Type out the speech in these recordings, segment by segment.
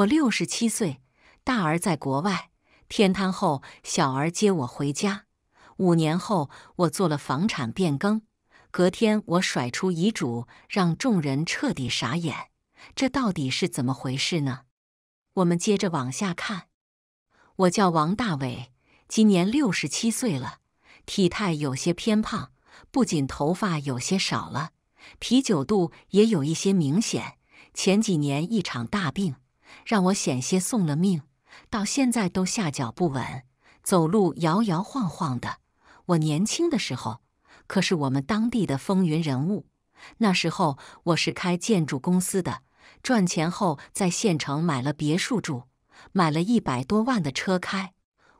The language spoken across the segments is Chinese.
我六十七岁，大儿在国外，天塌后小儿接我回家。五年后，我做了房产变更，隔天我甩出遗嘱，让众人彻底傻眼。这到底是怎么回事呢？我们接着往下看。我叫王大伟，今年六十七岁了，体态有些偏胖，不仅头发有些少了，啤酒肚也有一些明显。前几年一场大病。让我险些送了命，到现在都下脚不稳，走路摇摇晃晃的。我年轻的时候可是我们当地的风云人物，那时候我是开建筑公司的，赚钱后在县城买了别墅住，买了一百多万的车开。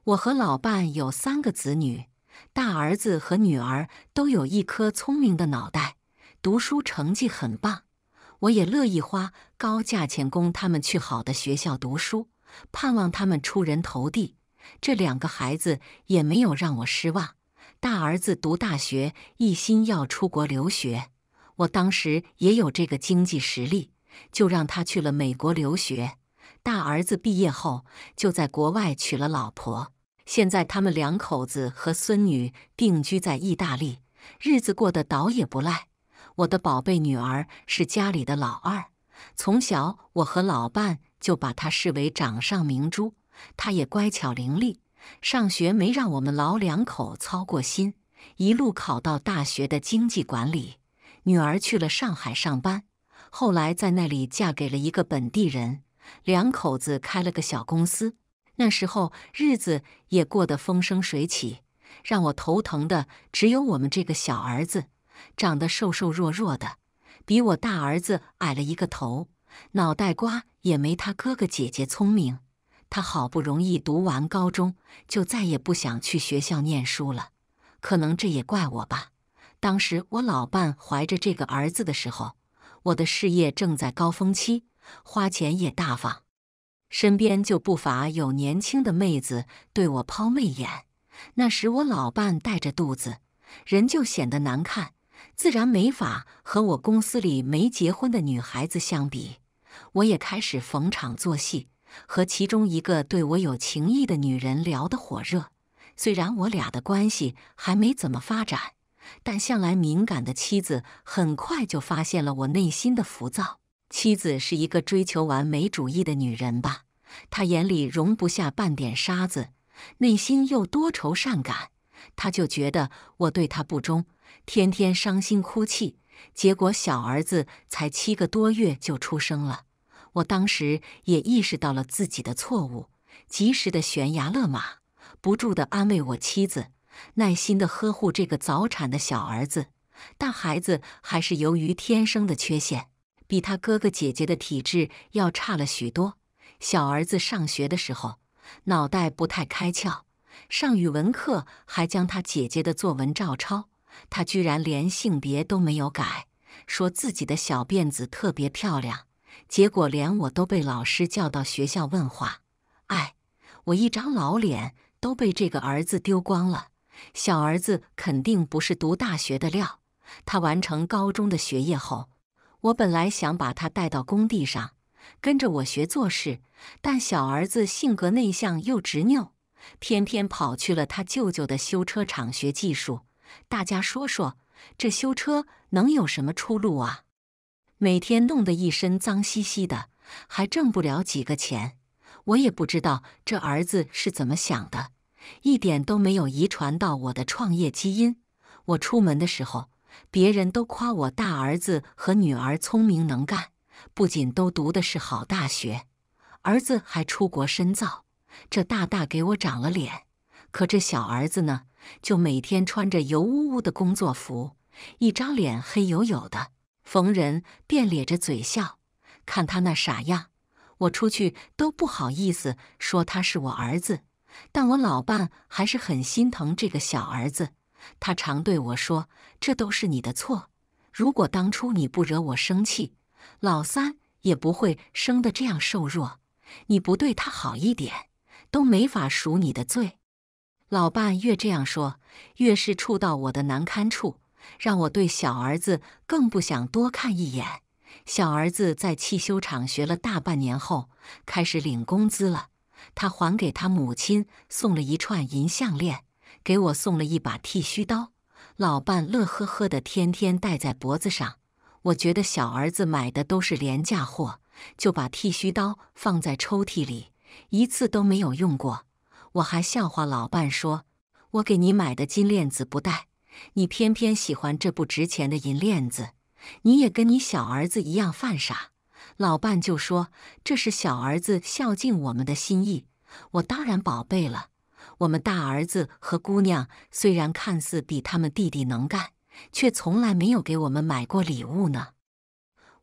我和老伴有三个子女，大儿子和女儿都有一颗聪明的脑袋，读书成绩很棒。我也乐意花高价钱供他们去好的学校读书，盼望他们出人头地。这两个孩子也没有让我失望。大儿子读大学，一心要出国留学，我当时也有这个经济实力，就让他去了美国留学。大儿子毕业后就在国外娶了老婆，现在他们两口子和孙女定居在意大利，日子过得倒也不赖。我的宝贝女儿是家里的老二，从小我和老伴就把她视为掌上明珠。她也乖巧伶俐，上学没让我们老两口操过心，一路考到大学的经济管理。女儿去了上海上班，后来在那里嫁给了一个本地人，两口子开了个小公司。那时候日子也过得风生水起，让我头疼的只有我们这个小儿子。长得瘦瘦弱弱的，比我大儿子矮了一个头，脑袋瓜也没他哥哥姐姐聪明。他好不容易读完高中，就再也不想去学校念书了。可能这也怪我吧。当时我老伴怀着这个儿子的时候，我的事业正在高峰期，花钱也大方，身边就不乏有年轻的妹子对我抛媚眼。那时我老伴带着肚子，人就显得难看。自然没法和我公司里没结婚的女孩子相比。我也开始逢场作戏，和其中一个对我有情意的女人聊得火热。虽然我俩的关系还没怎么发展，但向来敏感的妻子很快就发现了我内心的浮躁。妻子是一个追求完美主义的女人吧？她眼里容不下半点沙子，内心又多愁善感，她就觉得我对她不忠。天天伤心哭泣，结果小儿子才七个多月就出生了。我当时也意识到了自己的错误，及时的悬崖勒马，不住的安慰我妻子，耐心的呵护这个早产的小儿子。大孩子还是由于天生的缺陷，比他哥哥姐姐的体质要差了许多。小儿子上学的时候，脑袋不太开窍，上语文课还将他姐姐的作文照抄。他居然连性别都没有改，说自己的小辫子特别漂亮，结果连我都被老师叫到学校问话。哎，我一张老脸都被这个儿子丢光了。小儿子肯定不是读大学的料。他完成高中的学业后，我本来想把他带到工地上，跟着我学做事，但小儿子性格内向又执拗，偏偏跑去了他舅舅的修车厂学技术。大家说说，这修车能有什么出路啊？每天弄得一身脏兮兮的，还挣不了几个钱。我也不知道这儿子是怎么想的，一点都没有遗传到我的创业基因。我出门的时候，别人都夸我大儿子和女儿聪明能干，不仅都读的是好大学，儿子还出国深造，这大大给我长了脸。可这小儿子呢？就每天穿着油污污的工作服，一张脸黑黝黝的，逢人便咧着嘴笑。看他那傻样，我出去都不好意思说他是我儿子。但我老伴还是很心疼这个小儿子，他常对我说：“这都是你的错。如果当初你不惹我生气，老三也不会生得这样瘦弱。你不对他好一点，都没法赎你的罪。”老伴越这样说，越是触到我的难堪处，让我对小儿子更不想多看一眼。小儿子在汽修厂学了大半年后，开始领工资了。他还给他母亲送了一串银项链，给我送了一把剃须刀。老伴乐呵呵的，天天戴在脖子上。我觉得小儿子买的都是廉价货，就把剃须刀放在抽屉里，一次都没有用过。我还笑话老伴说：“我给你买的金链子不戴，你偏偏喜欢这不值钱的银链子，你也跟你小儿子一样犯傻。”老伴就说：“这是小儿子孝敬我们的心意，我当然宝贝了。我们大儿子和姑娘虽然看似比他们弟弟能干，却从来没有给我们买过礼物呢。”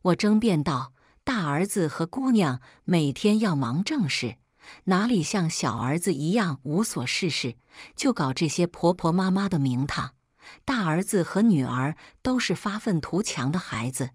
我争辩道：“大儿子和姑娘每天要忙正事。”哪里像小儿子一样无所事事，就搞这些婆婆妈妈的名堂？大儿子和女儿都是发愤图强的孩子，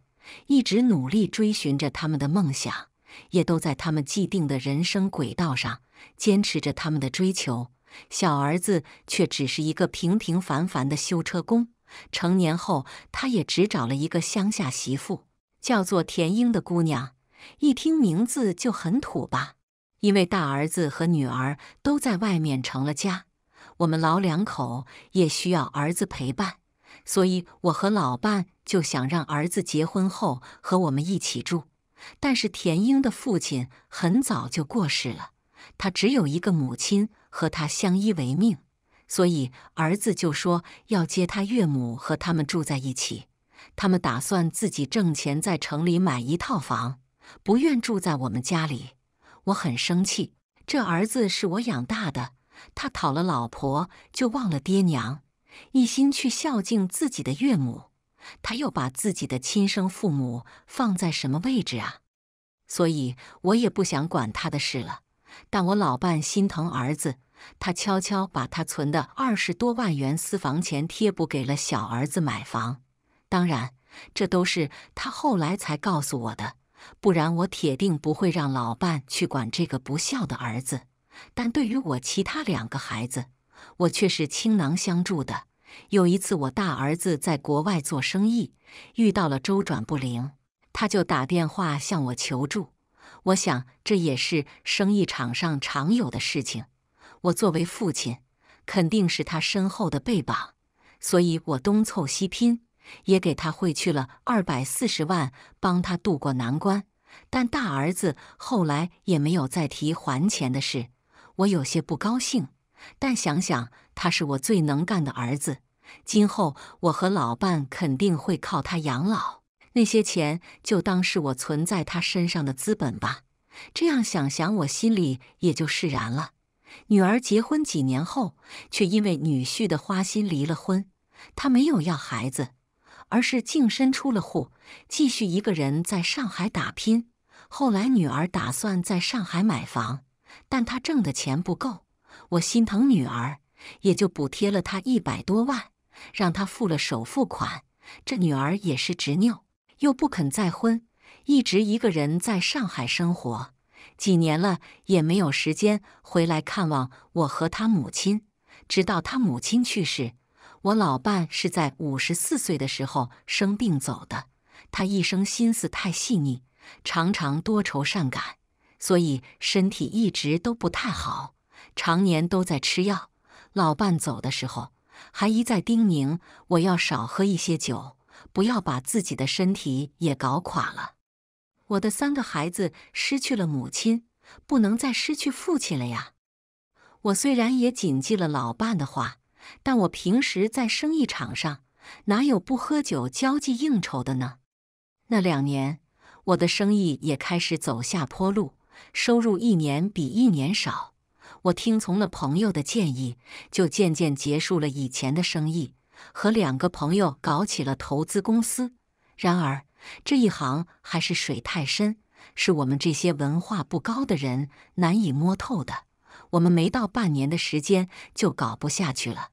一直努力追寻着他们的梦想，也都在他们既定的人生轨道上坚持着他们的追求。小儿子却只是一个平平凡凡的修车工，成年后他也只找了一个乡下媳妇，叫做田英的姑娘，一听名字就很土吧。因为大儿子和女儿都在外面成了家，我们老两口也需要儿子陪伴，所以我和老伴就想让儿子结婚后和我们一起住。但是田英的父亲很早就过世了，他只有一个母亲和他相依为命，所以儿子就说要接他岳母和他们住在一起。他们打算自己挣钱在城里买一套房，不愿住在我们家里。我很生气，这儿子是我养大的，他讨了老婆就忘了爹娘，一心去孝敬自己的岳母，他又把自己的亲生父母放在什么位置啊？所以，我也不想管他的事了。但我老伴心疼儿子，他悄悄把他存的二十多万元私房钱贴补给了小儿子买房。当然，这都是他后来才告诉我的。不然我铁定不会让老伴去管这个不孝的儿子。但对于我其他两个孩子，我却是倾囊相助的。有一次，我大儿子在国外做生意，遇到了周转不灵，他就打电话向我求助。我想这也是生意场上常有的事情。我作为父亲，肯定是他身后的背膀，所以我东凑西拼。也给他汇去了二百四十万，帮他渡过难关。但大儿子后来也没有再提还钱的事，我有些不高兴。但想想他是我最能干的儿子，今后我和老伴肯定会靠他养老。那些钱就当是我存在他身上的资本吧。这样想想，我心里也就释然了。女儿结婚几年后，却因为女婿的花心离了婚。她没有要孩子。而是净身出了户，继续一个人在上海打拼。后来女儿打算在上海买房，但她挣的钱不够，我心疼女儿，也就补贴了她一百多万，让她付了首付款。这女儿也是执拗，又不肯再婚，一直一个人在上海生活几年了，也没有时间回来看望我和她母亲，直到她母亲去世。我老伴是在五十四岁的时候生病走的。他一生心思太细腻，常常多愁善感，所以身体一直都不太好，常年都在吃药。老伴走的时候还一再叮咛我要少喝一些酒，不要把自己的身体也搞垮了。我的三个孩子失去了母亲，不能再失去父亲了呀！我虽然也谨记了老伴的话。但我平时在生意场上，哪有不喝酒交际应酬的呢？那两年我的生意也开始走下坡路，收入一年比一年少。我听从了朋友的建议，就渐渐结束了以前的生意，和两个朋友搞起了投资公司。然而这一行还是水太深，是我们这些文化不高的人难以摸透的。我们没到半年的时间就搞不下去了。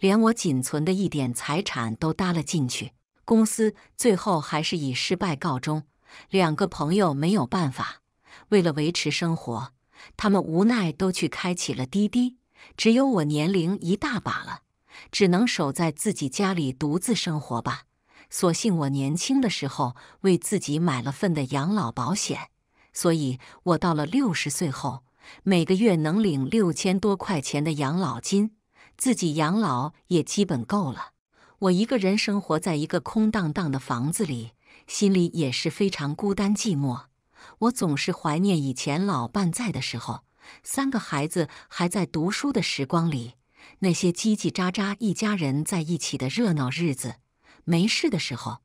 连我仅存的一点财产都搭了进去，公司最后还是以失败告终。两个朋友没有办法，为了维持生活，他们无奈都去开启了滴滴。只有我年龄一大把了，只能守在自己家里独自生活吧。所幸我年轻的时候为自己买了份的养老保险，所以我到了六十岁后，每个月能领六千多块钱的养老金。自己养老也基本够了。我一个人生活在一个空荡荡的房子里，心里也是非常孤单寂寞。我总是怀念以前老伴在的时候，三个孩子还在读书的时光里，那些叽叽喳喳一家人在一起的热闹日子。没事的时候，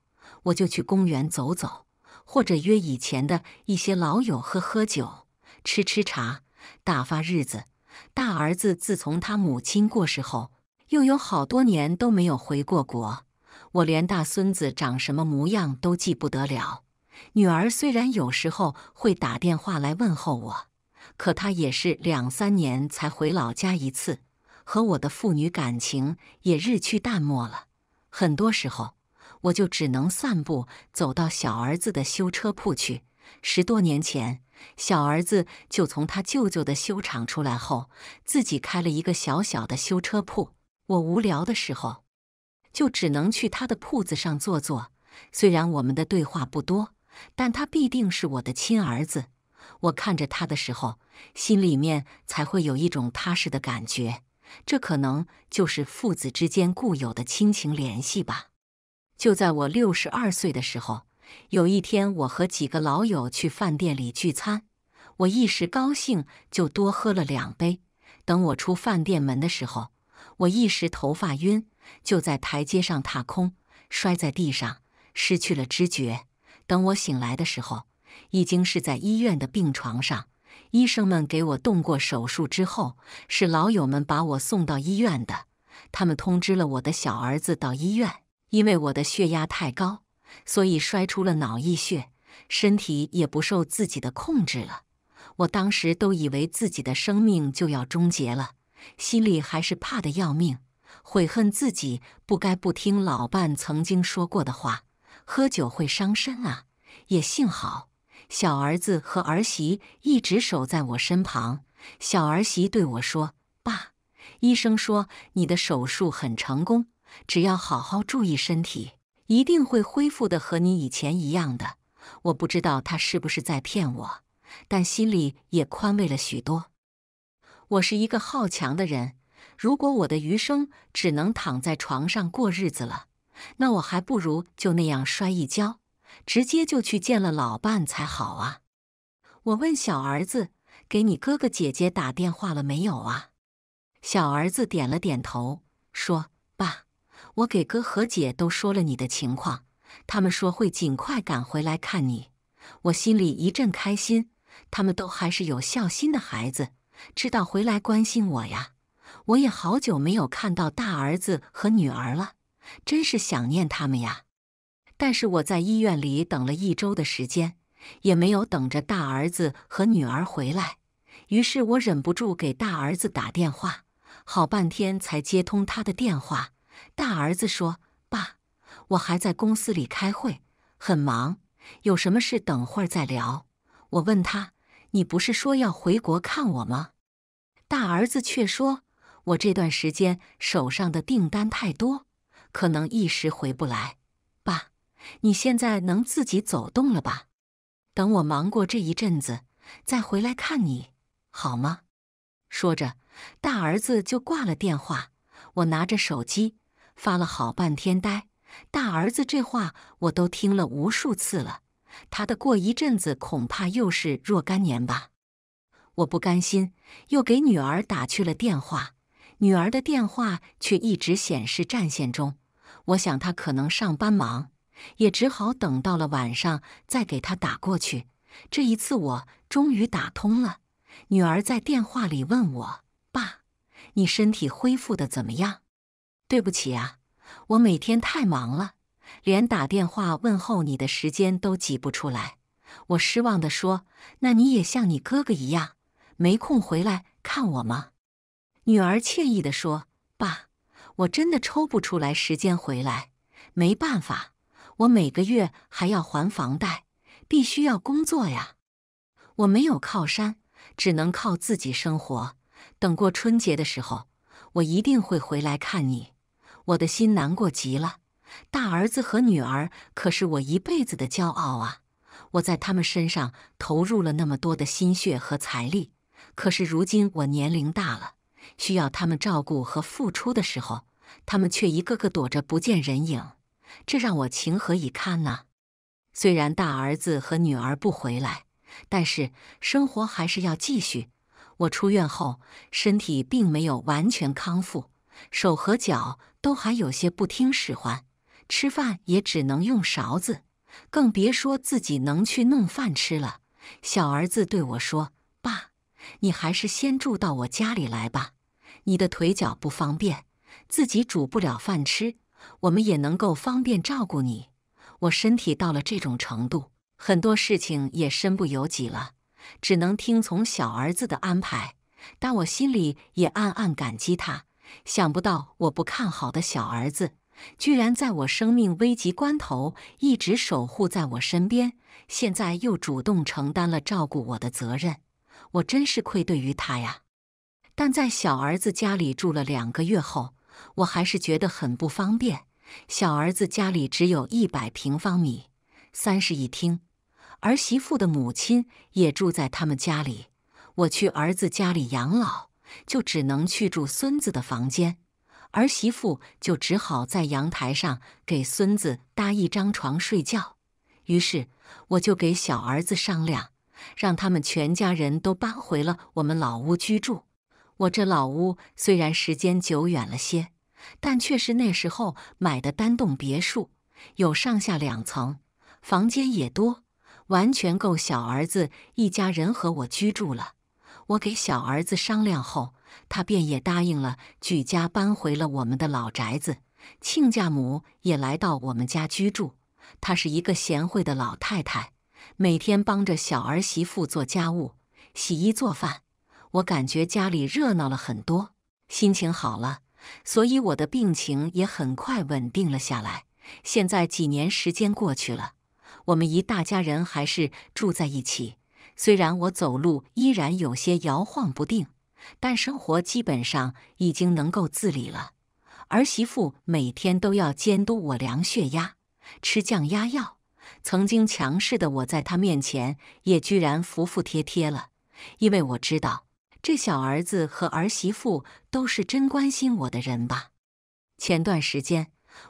我就去公园走走，或者约以前的一些老友喝喝酒、吃吃茶，打发日子。大儿子自从他母亲过世后，又有好多年都没有回过国。我连大孙子长什么模样都记不得了。女儿虽然有时候会打电话来问候我，可她也是两三年才回老家一次，和我的父女感情也日趋淡漠了。很多时候，我就只能散步走到小儿子的修车铺去。十多年前。小儿子就从他舅舅的修厂出来后，自己开了一个小小的修车铺。我无聊的时候，就只能去他的铺子上坐坐。虽然我们的对话不多，但他必定是我的亲儿子。我看着他的时候，心里面才会有一种踏实的感觉。这可能就是父子之间固有的亲情联系吧。就在我六十二岁的时候。有一天，我和几个老友去饭店里聚餐，我一时高兴就多喝了两杯。等我出饭店门的时候，我一时头发晕，就在台阶上踏空，摔在地上，失去了知觉。等我醒来的时候，已经是在医院的病床上。医生们给我动过手术之后，是老友们把我送到医院的。他们通知了我的小儿子到医院，因为我的血压太高。所以摔出了脑溢血，身体也不受自己的控制了。我当时都以为自己的生命就要终结了，心里还是怕得要命，悔恨自己不该不听老伴曾经说过的话，喝酒会伤身啊。也幸好小儿子和儿媳一直守在我身旁。小儿媳对我说：“爸，医生说你的手术很成功，只要好好注意身体。”一定会恢复的和你以前一样的。我不知道他是不是在骗我，但心里也宽慰了许多。我是一个好强的人，如果我的余生只能躺在床上过日子了，那我还不如就那样摔一跤，直接就去见了老伴才好啊！我问小儿子：“给你哥哥姐姐打电话了没有啊？”小儿子点了点头，说：“爸。”我给哥和姐都说了你的情况，他们说会尽快赶回来看你，我心里一阵开心。他们都还是有孝心的孩子，知道回来关心我呀。我也好久没有看到大儿子和女儿了，真是想念他们呀。但是我在医院里等了一周的时间，也没有等着大儿子和女儿回来，于是我忍不住给大儿子打电话，好半天才接通他的电话。大儿子说：“爸，我还在公司里开会，很忙，有什么事等会儿再聊。”我问他：“你不是说要回国看我吗？”大儿子却说：“我这段时间手上的订单太多，可能一时回不来。”爸，你现在能自己走动了吧？等我忙过这一阵子，再回来看你，好吗？说着，大儿子就挂了电话。我拿着手机。发了好半天呆，大儿子这话我都听了无数次了，他的过一阵子恐怕又是若干年吧。我不甘心，又给女儿打去了电话，女儿的电话却一直显示占线中。我想她可能上班忙，也只好等到了晚上再给她打过去。这一次我终于打通了，女儿在电话里问我：“爸，你身体恢复的怎么样？”对不起啊，我每天太忙了，连打电话问候你的时间都挤不出来。我失望的说：“那你也像你哥哥一样，没空回来看我吗？”女儿歉意的说：“爸，我真的抽不出来时间回来，没办法，我每个月还要还房贷，必须要工作呀。我没有靠山，只能靠自己生活。等过春节的时候，我一定会回来看你。”我的心难过极了，大儿子和女儿可是我一辈子的骄傲啊！我在他们身上投入了那么多的心血和财力，可是如今我年龄大了，需要他们照顾和付出的时候，他们却一个个躲着不见人影，这让我情何以堪呢？虽然大儿子和女儿不回来，但是生活还是要继续。我出院后，身体并没有完全康复，手和脚。都还有些不听使唤，吃饭也只能用勺子，更别说自己能去弄饭吃了。小儿子对我说：“爸，你还是先住到我家里来吧，你的腿脚不方便，自己煮不了饭吃，我们也能够方便照顾你。我身体到了这种程度，很多事情也身不由己了，只能听从小儿子的安排。但我心里也暗暗感激他。”想不到我不看好的小儿子，居然在我生命危急关头一直守护在我身边，现在又主动承担了照顾我的责任，我真是愧对于他呀。但在小儿子家里住了两个月后，我还是觉得很不方便。小儿子家里只有一百平方米，三室一厅，儿媳妇的母亲也住在他们家里。我去儿子家里养老。就只能去住孙子的房间，儿媳妇就只好在阳台上给孙子搭一张床睡觉。于是，我就给小儿子商量，让他们全家人都搬回了我们老屋居住。我这老屋虽然时间久远了些，但却是那时候买的单栋别墅，有上下两层，房间也多，完全够小儿子一家人和我居住了。我给小儿子商量后，他便也答应了，举家搬回了我们的老宅子。亲家母也来到我们家居住，她是一个贤惠的老太太，每天帮着小儿媳妇做家务、洗衣做饭。我感觉家里热闹了很多，心情好了，所以我的病情也很快稳定了下来。现在几年时间过去了，我们一大家人还是住在一起。虽然我走路依然有些摇晃不定，但生活基本上已经能够自理了。儿媳妇每天都要监督我量血压、吃降压药。曾经强势的我，在她面前也居然服服帖帖了，因为我知道这小儿子和儿媳妇都是真关心我的人吧。前段时间，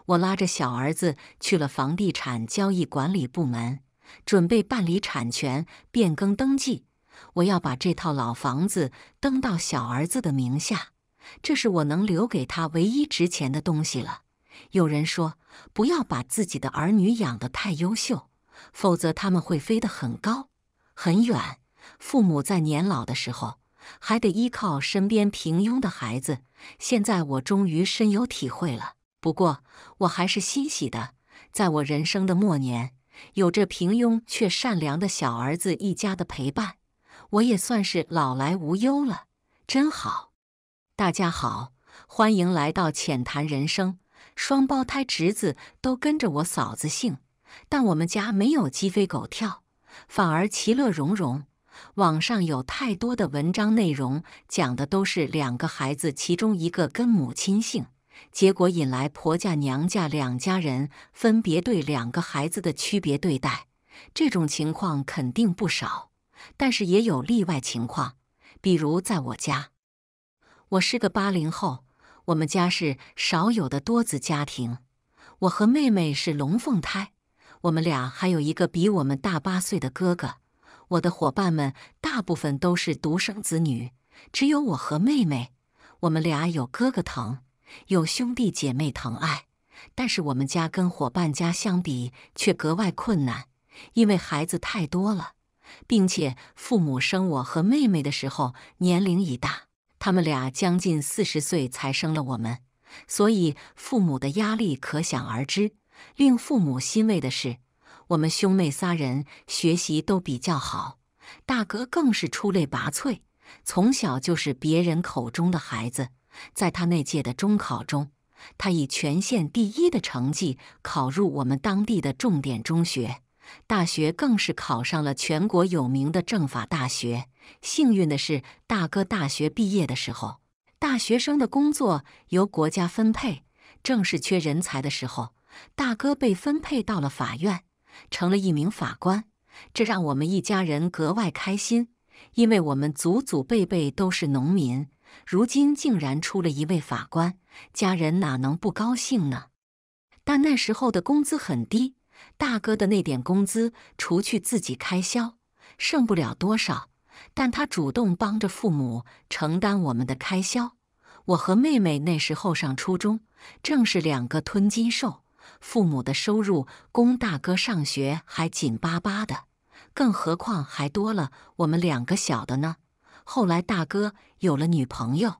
我拉着小儿子去了房地产交易管理部门。准备办理产权变更登记，我要把这套老房子登到小儿子的名下，这是我能留给他唯一值钱的东西了。有人说，不要把自己的儿女养得太优秀，否则他们会飞得很高很远，父母在年老的时候还得依靠身边平庸的孩子。现在我终于深有体会了。不过，我还是欣喜的，在我人生的末年。有着平庸却善良的小儿子一家的陪伴，我也算是老来无忧了，真好。大家好，欢迎来到浅谈人生。双胞胎侄子都跟着我嫂子姓，但我们家没有鸡飞狗跳，反而其乐融融。网上有太多的文章内容讲的都是两个孩子其中一个跟母亲姓。结果引来婆家娘家两家人分别对两个孩子的区别对待，这种情况肯定不少。但是也有例外情况，比如在我家，我是个八零后，我们家是少有的多子家庭，我和妹妹是龙凤胎，我们俩还有一个比我们大八岁的哥哥。我的伙伴们大部分都是独生子女，只有我和妹妹，我们俩有哥哥疼。有兄弟姐妹疼爱，但是我们家跟伙伴家相比却格外困难，因为孩子太多了，并且父母生我和妹妹的时候年龄已大，他们俩将近四十岁才生了我们，所以父母的压力可想而知。令父母欣慰的是，我们兄妹仨人学习都比较好，大哥更是出类拔萃，从小就是别人口中的孩子。在他那届的中考中，他以全县第一的成绩考入我们当地的重点中学。大学更是考上了全国有名的政法大学。幸运的是，大哥大学毕业的时候，大学生的工作由国家分配，正是缺人才的时候。大哥被分配到了法院，成了一名法官，这让我们一家人格外开心，因为我们祖祖辈辈都是农民。如今竟然出了一位法官，家人哪能不高兴呢？但那时候的工资很低，大哥的那点工资除去自己开销，剩不了多少。但他主动帮着父母承担我们的开销。我和妹妹那时候上初中，正是两个“吞金兽”，父母的收入供大哥上学还紧巴巴的，更何况还多了我们两个小的呢。后来，大哥有了女朋友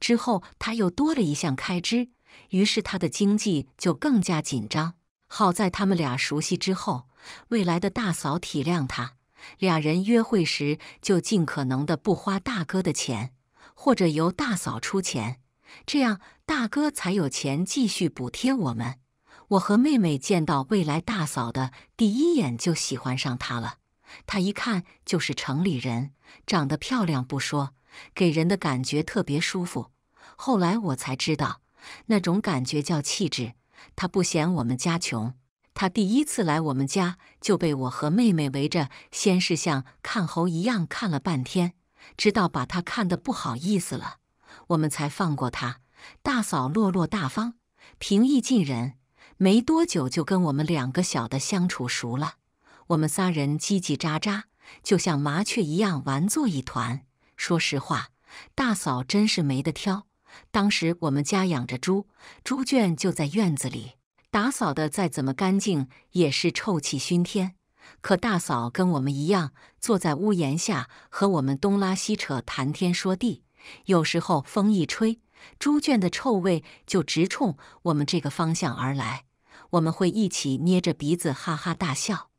之后，他又多了一项开支，于是他的经济就更加紧张。好在他们俩熟悉之后，未来的大嫂体谅他，俩人约会时就尽可能的不花大哥的钱，或者由大嫂出钱，这样大哥才有钱继续补贴我们。我和妹妹见到未来大嫂的第一眼就喜欢上她了。她一看就是城里人，长得漂亮不说，给人的感觉特别舒服。后来我才知道，那种感觉叫气质。她不嫌我们家穷。她第一次来我们家就被我和妹妹围着，先是像看猴一样看了半天，直到把她看得不好意思了，我们才放过她。大嫂落落大方，平易近人，没多久就跟我们两个小的相处熟了。我们仨人叽叽喳喳，就像麻雀一样玩作一团。说实话，大嫂真是没得挑。当时我们家养着猪，猪圈就在院子里，打扫的再怎么干净也是臭气熏天。可大嫂跟我们一样，坐在屋檐下和我们东拉西扯、谈天说地。有时候风一吹，猪圈的臭味就直冲我们这个方向而来，我们会一起捏着鼻子哈哈大笑。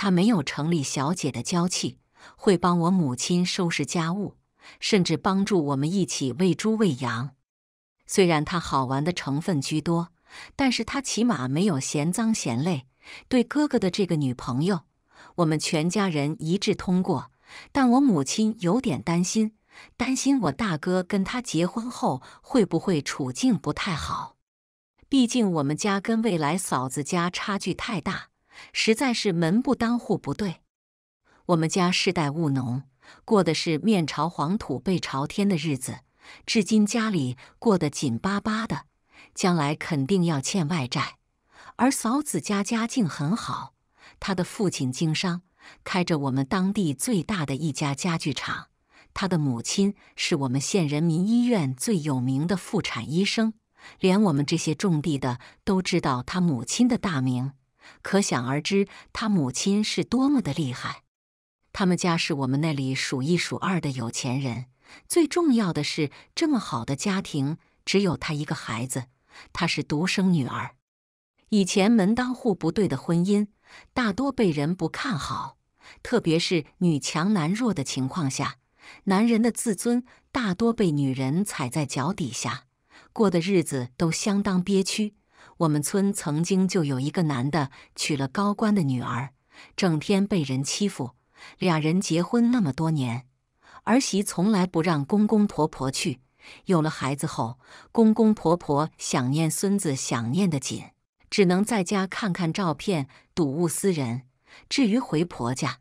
他没有城里小姐的娇气，会帮我母亲收拾家务，甚至帮助我们一起喂猪喂羊。虽然他好玩的成分居多，但是他起码没有嫌脏嫌累。对哥哥的这个女朋友，我们全家人一致通过，但我母亲有点担心，担心我大哥跟他结婚后会不会处境不太好。毕竟我们家跟未来嫂子家差距太大。实在是门不当户不对。我们家世代务农，过的是面朝黄土背朝天的日子，至今家里过得紧巴巴的，将来肯定要欠外债。而嫂子家家境很好，她的父亲经商，开着我们当地最大的一家家具厂；她的母亲是我们县人民医院最有名的妇产医生，连我们这些种地的都知道她母亲的大名。可想而知，他母亲是多么的厉害。他们家是我们那里数一数二的有钱人。最重要的是，这么好的家庭只有他一个孩子，他是独生女儿。以前门当户不对的婚姻大多被人不看好，特别是女强男弱的情况下，男人的自尊大多被女人踩在脚底下，过的日子都相当憋屈。我们村曾经就有一个男的娶了高官的女儿，整天被人欺负。俩人结婚那么多年，儿媳从来不让公公婆婆去。有了孩子后，公公婆婆想念孙子，想念的紧，只能在家看看照片，睹物思人。至于回婆家，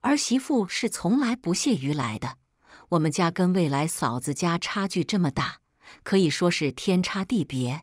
儿媳妇是从来不屑于来的。我们家跟未来嫂子家差距这么大，可以说是天差地别。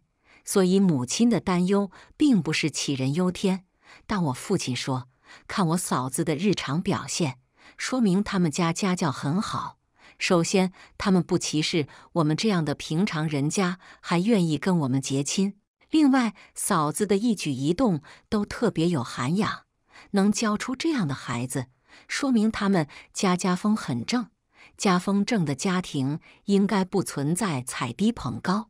所以母亲的担忧并不是杞人忧天，但我父亲说，看我嫂子的日常表现，说明他们家家教很好。首先，他们不歧视我们这样的平常人家，还愿意跟我们结亲。另外，嫂子的一举一动都特别有涵养，能教出这样的孩子，说明他们家家风很正。家风正的家庭应该不存在踩低捧高。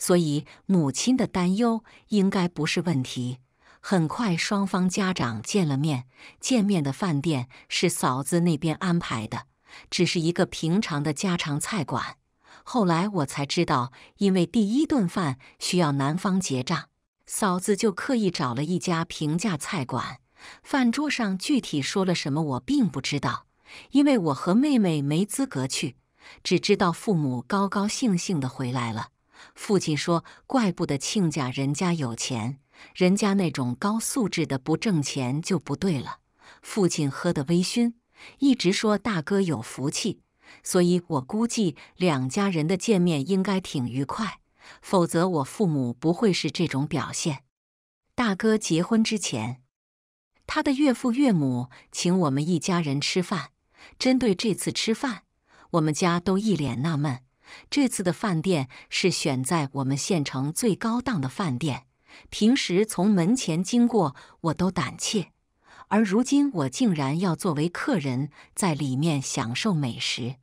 所以，母亲的担忧应该不是问题。很快，双方家长见了面。见面的饭店是嫂子那边安排的，只是一个平常的家常菜馆。后来我才知道，因为第一顿饭需要男方结账，嫂子就刻意找了一家平价菜馆。饭桌上具体说了什么，我并不知道，因为我和妹妹没资格去。只知道父母高高兴兴地回来了。父亲说：“怪不得亲家人家有钱，人家那种高素质的不挣钱就不对了。”父亲喝得微醺，一直说：“大哥有福气，所以我估计两家人的见面应该挺愉快，否则我父母不会是这种表现。”大哥结婚之前，他的岳父岳母请我们一家人吃饭。针对这次吃饭，我们家都一脸纳闷。这次的饭店是选在我们县城最高档的饭店，平时从门前经过我都胆怯，而如今我竟然要作为客人在里面享受美食。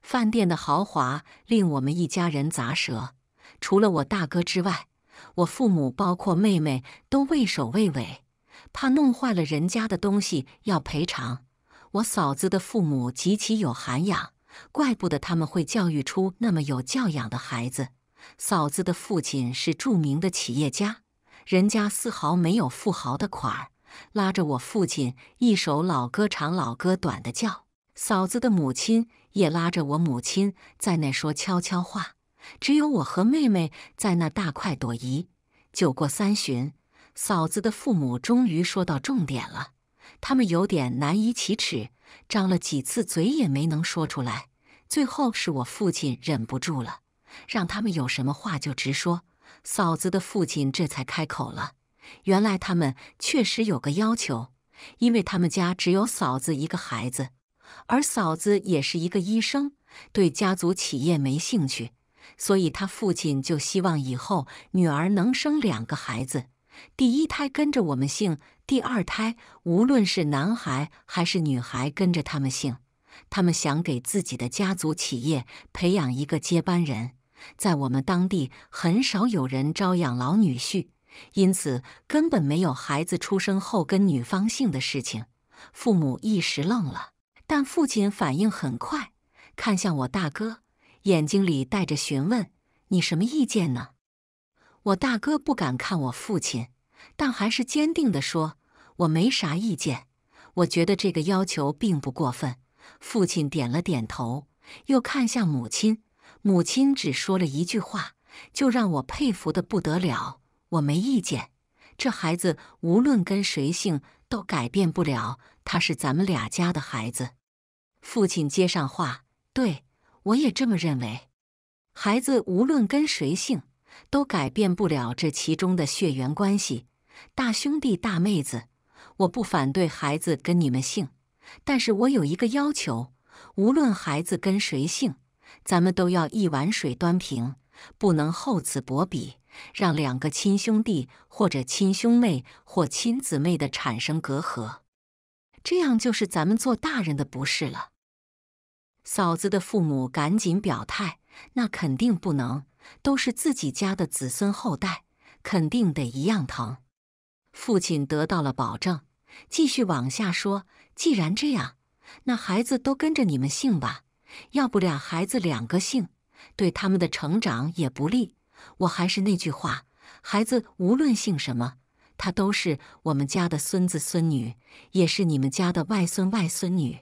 饭店的豪华令我们一家人咋舌，除了我大哥之外，我父母包括妹妹都畏首畏尾，怕弄坏了人家的东西要赔偿。我嫂子的父母极其有涵养。怪不得他们会教育出那么有教养的孩子。嫂子的父亲是著名的企业家，人家丝毫没有富豪的款儿，拉着我父亲一首老歌长，老歌短的叫。嫂子的母亲也拉着我母亲在那说悄悄话，只有我和妹妹在那大快朵颐。酒过三巡，嫂子的父母终于说到重点了，他们有点难以启齿。张了几次嘴也没能说出来，最后是我父亲忍不住了，让他们有什么话就直说。嫂子的父亲这才开口了，原来他们确实有个要求，因为他们家只有嫂子一个孩子，而嫂子也是一个医生，对家族企业没兴趣，所以他父亲就希望以后女儿能生两个孩子，第一胎跟着我们姓。第二胎，无论是男孩还是女孩，跟着他们姓。他们想给自己的家族企业培养一个接班人。在我们当地，很少有人招养老女婿，因此根本没有孩子出生后跟女方姓的事情。父母一时愣了，但父亲反应很快，看向我大哥，眼睛里带着询问：“你什么意见呢？”我大哥不敢看我父亲，但还是坚定地说。我没啥意见，我觉得这个要求并不过分。父亲点了点头，又看向母亲。母亲只说了一句话，就让我佩服的不得了。我没意见，这孩子无论跟谁姓，都改变不了他是咱们俩家的孩子。父亲接上话：“对我也这么认为，孩子无论跟谁姓，都改变不了这其中的血缘关系。大兄弟，大妹子。”我不反对孩子跟你们姓，但是我有一个要求：无论孩子跟谁姓，咱们都要一碗水端平，不能厚此薄彼，让两个亲兄弟或者亲兄妹或亲姊妹的产生隔阂，这样就是咱们做大人的不是了。嫂子的父母赶紧表态，那肯定不能，都是自己家的子孙后代，肯定得一样疼。父亲得到了保证，继续往下说。既然这样，那孩子都跟着你们姓吧。要不俩孩子两个姓，对他们的成长也不利。我还是那句话，孩子无论姓什么，他都是我们家的孙子孙女，也是你们家的外孙外孙女。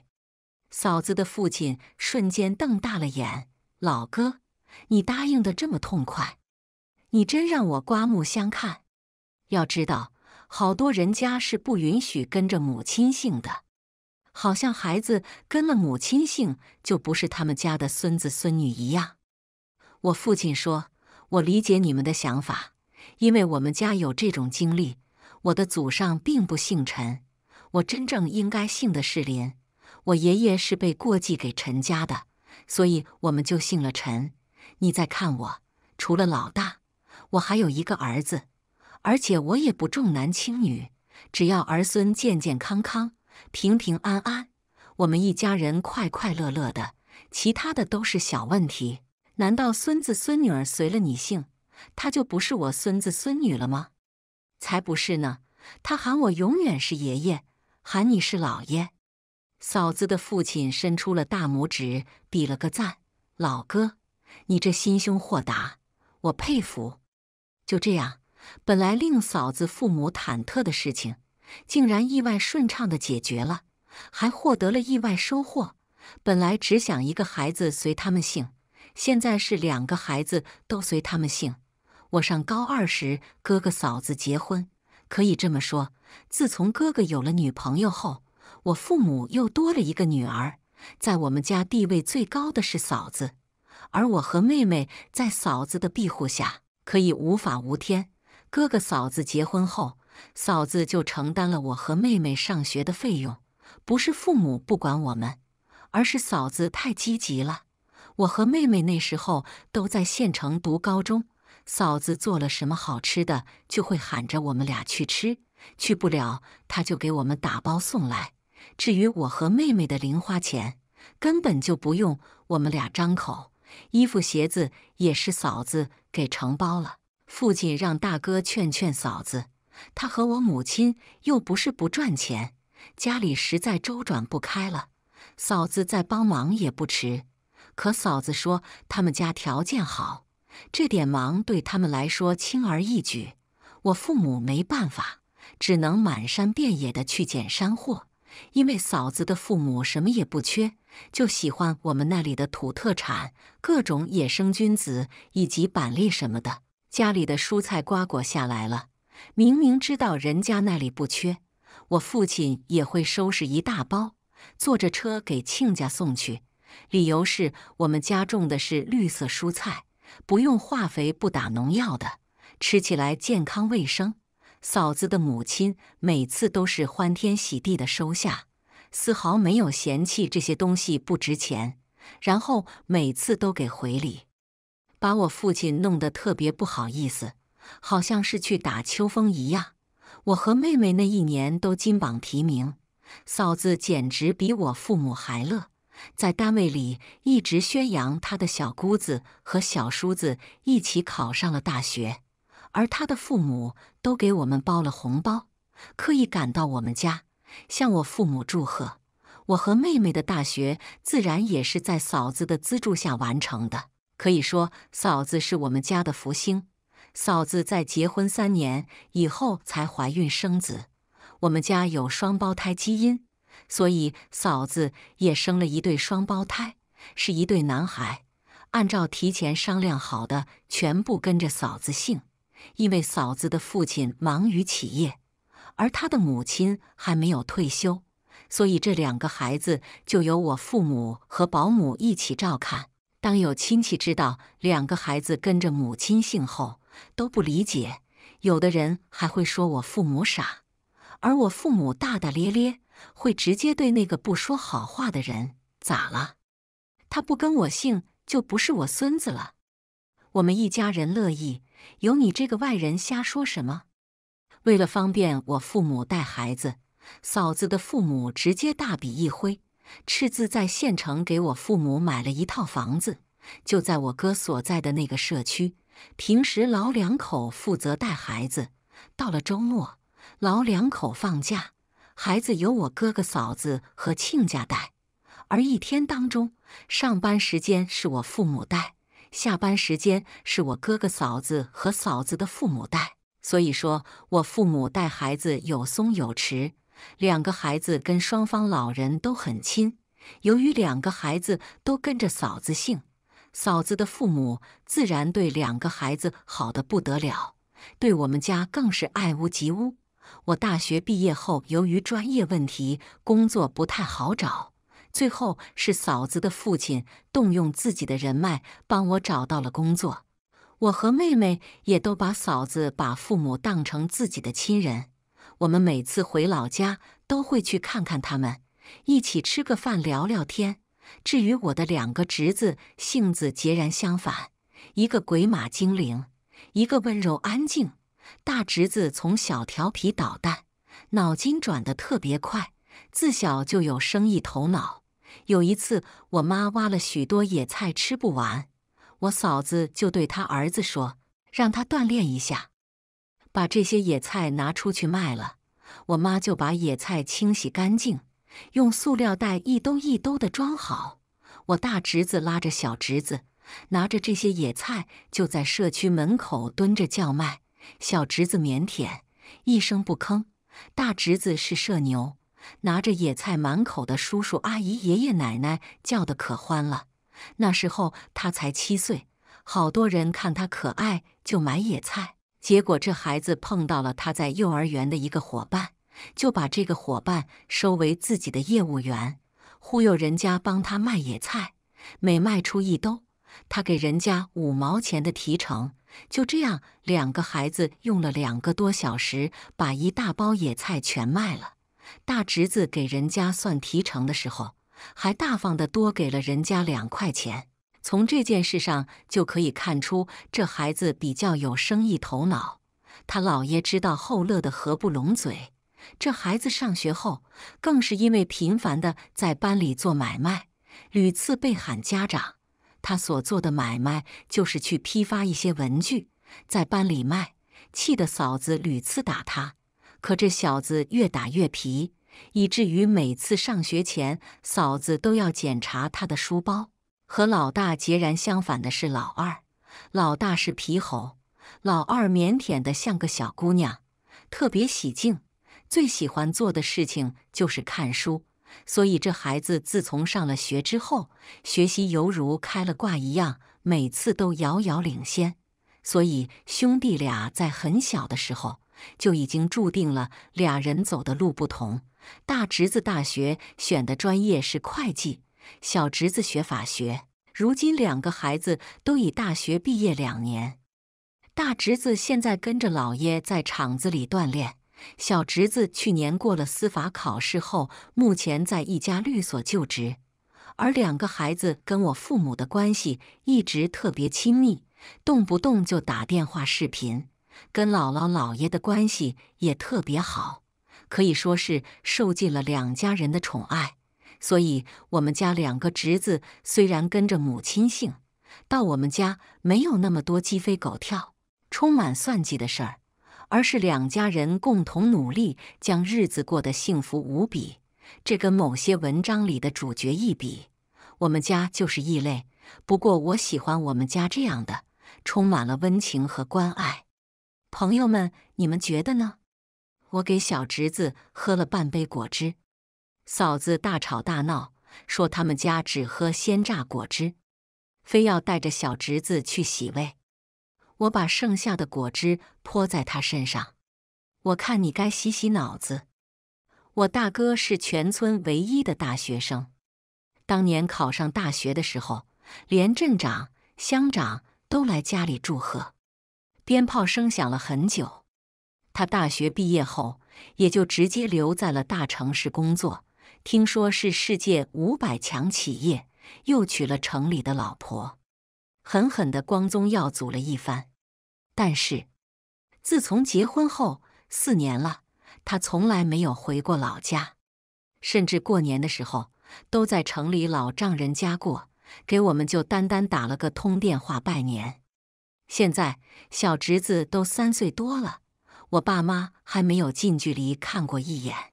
嫂子的父亲瞬间瞪大了眼：“老哥，你答应的这么痛快，你真让我刮目相看。要知道。”好多人家是不允许跟着母亲姓的，好像孩子跟了母亲姓就不是他们家的孙子孙女一样。我父亲说：“我理解你们的想法，因为我们家有这种经历。我的祖上并不姓陈，我真正应该姓的是林。我爷爷是被过继给陈家的，所以我们就姓了陈。你再看我，除了老大，我还有一个儿子。”而且我也不重男轻女，只要儿孙健健康康、平平安安，我们一家人快快乐乐的，其他的都是小问题。难道孙子孙女儿随了你姓，他就不是我孙子孙女了吗？才不是呢！他喊我永远是爷爷，喊你是老爷。嫂子的父亲伸出了大拇指，比了个赞。老哥，你这心胸豁达，我佩服。就这样。本来令嫂子父母忐忑的事情，竟然意外顺畅地解决了，还获得了意外收获。本来只想一个孩子随他们姓，现在是两个孩子都随他们姓。我上高二时，哥哥嫂子结婚，可以这么说：自从哥哥有了女朋友后，我父母又多了一个女儿。在我们家地位最高的是嫂子，而我和妹妹在嫂子的庇护下，可以无法无天。哥哥嫂子结婚后，嫂子就承担了我和妹妹上学的费用。不是父母不管我们，而是嫂子太积极了。我和妹妹那时候都在县城读高中，嫂子做了什么好吃的，就会喊着我们俩去吃。去不了，她就给我们打包送来。至于我和妹妹的零花钱，根本就不用我们俩张口。衣服鞋子也是嫂子给承包了。父亲让大哥劝劝嫂子，他和我母亲又不是不赚钱，家里实在周转不开了，嫂子再帮忙也不迟。可嫂子说他们家条件好，这点忙对他们来说轻而易举。我父母没办法，只能满山遍野的去捡山货，因为嫂子的父母什么也不缺，就喜欢我们那里的土特产，各种野生菌子以及板栗什么的。家里的蔬菜瓜果下来了，明明知道人家那里不缺，我父亲也会收拾一大包，坐着车给亲家送去。理由是我们家种的是绿色蔬菜，不用化肥，不打农药的，吃起来健康卫生。嫂子的母亲每次都是欢天喜地的收下，丝毫没有嫌弃这些东西不值钱，然后每次都给回礼。把我父亲弄得特别不好意思，好像是去打秋风一样。我和妹妹那一年都金榜题名，嫂子简直比我父母还乐，在单位里一直宣扬她的小姑子和小叔子一起考上了大学，而她的父母都给我们包了红包，特意赶到我们家向我父母祝贺。我和妹妹的大学自然也是在嫂子的资助下完成的。可以说，嫂子是我们家的福星。嫂子在结婚三年以后才怀孕生子。我们家有双胞胎基因，所以嫂子也生了一对双胞胎，是一对男孩。按照提前商量好的，全部跟着嫂子姓。因为嫂子的父亲忙于企业，而她的母亲还没有退休，所以这两个孩子就由我父母和保姆一起照看。当有亲戚知道两个孩子跟着母亲姓后，都不理解，有的人还会说我父母傻，而我父母大大咧咧，会直接对那个不说好话的人咋了？他不跟我姓就不是我孙子了，我们一家人乐意，有你这个外人瞎说什么？为了方便我父母带孩子，嫂子的父母直接大笔一挥。赤字在县城给我父母买了一套房子，就在我哥所在的那个社区。平时老两口负责带孩子，到了周末老两口放假，孩子由我哥哥嫂子和亲家带。而一天当中，上班时间是我父母带，下班时间是我哥哥嫂子和嫂子的父母带。所以说，我父母带孩子有松有弛。两个孩子跟双方老人都很亲。由于两个孩子都跟着嫂子姓，嫂子的父母自然对两个孩子好的不得了，对我们家更是爱屋及乌。我大学毕业后，由于专业问题，工作不太好找，最后是嫂子的父亲动用自己的人脉帮我找到了工作。我和妹妹也都把嫂子把父母当成自己的亲人。我们每次回老家都会去看看他们，一起吃个饭聊聊天。至于我的两个侄子，性子截然相反，一个鬼马精灵，一个温柔安静。大侄子从小调皮捣蛋，脑筋转得特别快，自小就有生意头脑。有一次，我妈挖了许多野菜吃不完，我嫂子就对他儿子说，让他锻炼一下，把这些野菜拿出去卖了。我妈就把野菜清洗干净，用塑料袋一兜一兜的装好。我大侄子拉着小侄子，拿着这些野菜就在社区门口蹲着叫卖。小侄子腼腆，一声不吭。大侄子是社牛，拿着野菜满口的叔叔阿姨、爷爷奶奶叫得可欢了。那时候他才七岁，好多人看他可爱就买野菜。结果，这孩子碰到了他在幼儿园的一个伙伴，就把这个伙伴收为自己的业务员，忽悠人家帮他卖野菜。每卖出一兜，他给人家五毛钱的提成。就这样，两个孩子用了两个多小时，把一大包野菜全卖了。大侄子给人家算提成的时候，还大方的多给了人家两块钱。从这件事上就可以看出，这孩子比较有生意头脑。他姥爷知道后乐得合不拢嘴。这孩子上学后，更是因为频繁的在班里做买卖，屡次被喊家长。他所做的买卖就是去批发一些文具，在班里卖，气得嫂子屡次打他。可这小子越打越皮，以至于每次上学前，嫂子都要检查他的书包。和老大截然相反的是老二，老大是皮猴，老二腼腆的像个小姑娘，特别喜静，最喜欢做的事情就是看书。所以这孩子自从上了学之后，学习犹如开了挂一样，每次都遥遥领先。所以兄弟俩在很小的时候就已经注定了俩人走的路不同。大侄子大学选的专业是会计。小侄子学法学，如今两个孩子都已大学毕业两年。大侄子现在跟着姥爷在厂子里锻炼，小侄子去年过了司法考试后，目前在一家律所就职。而两个孩子跟我父母的关系一直特别亲密，动不动就打电话、视频，跟姥姥姥爷的关系也特别好，可以说是受尽了两家人的宠爱。所以，我们家两个侄子虽然跟着母亲姓，到我们家没有那么多鸡飞狗跳、充满算计的事儿，而是两家人共同努力，将日子过得幸福无比。这跟某些文章里的主角一比，我们家就是异类。不过，我喜欢我们家这样的，充满了温情和关爱。朋友们，你们觉得呢？我给小侄子喝了半杯果汁。嫂子大吵大闹，说他们家只喝鲜榨果汁，非要带着小侄子去洗胃。我把剩下的果汁泼在他身上，我看你该洗洗脑子。我大哥是全村唯一的大学生，当年考上大学的时候，连镇长、乡长都来家里祝贺。鞭炮声响了很久，他大学毕业后也就直接留在了大城市工作。听说是世界五百强企业，又娶了城里的老婆，狠狠的光宗耀祖了一番。但是，自从结婚后四年了，他从来没有回过老家，甚至过年的时候都在城里老丈人家过，给我们就单单打了个通电话拜年。现在小侄子都三岁多了，我爸妈还没有近距离看过一眼。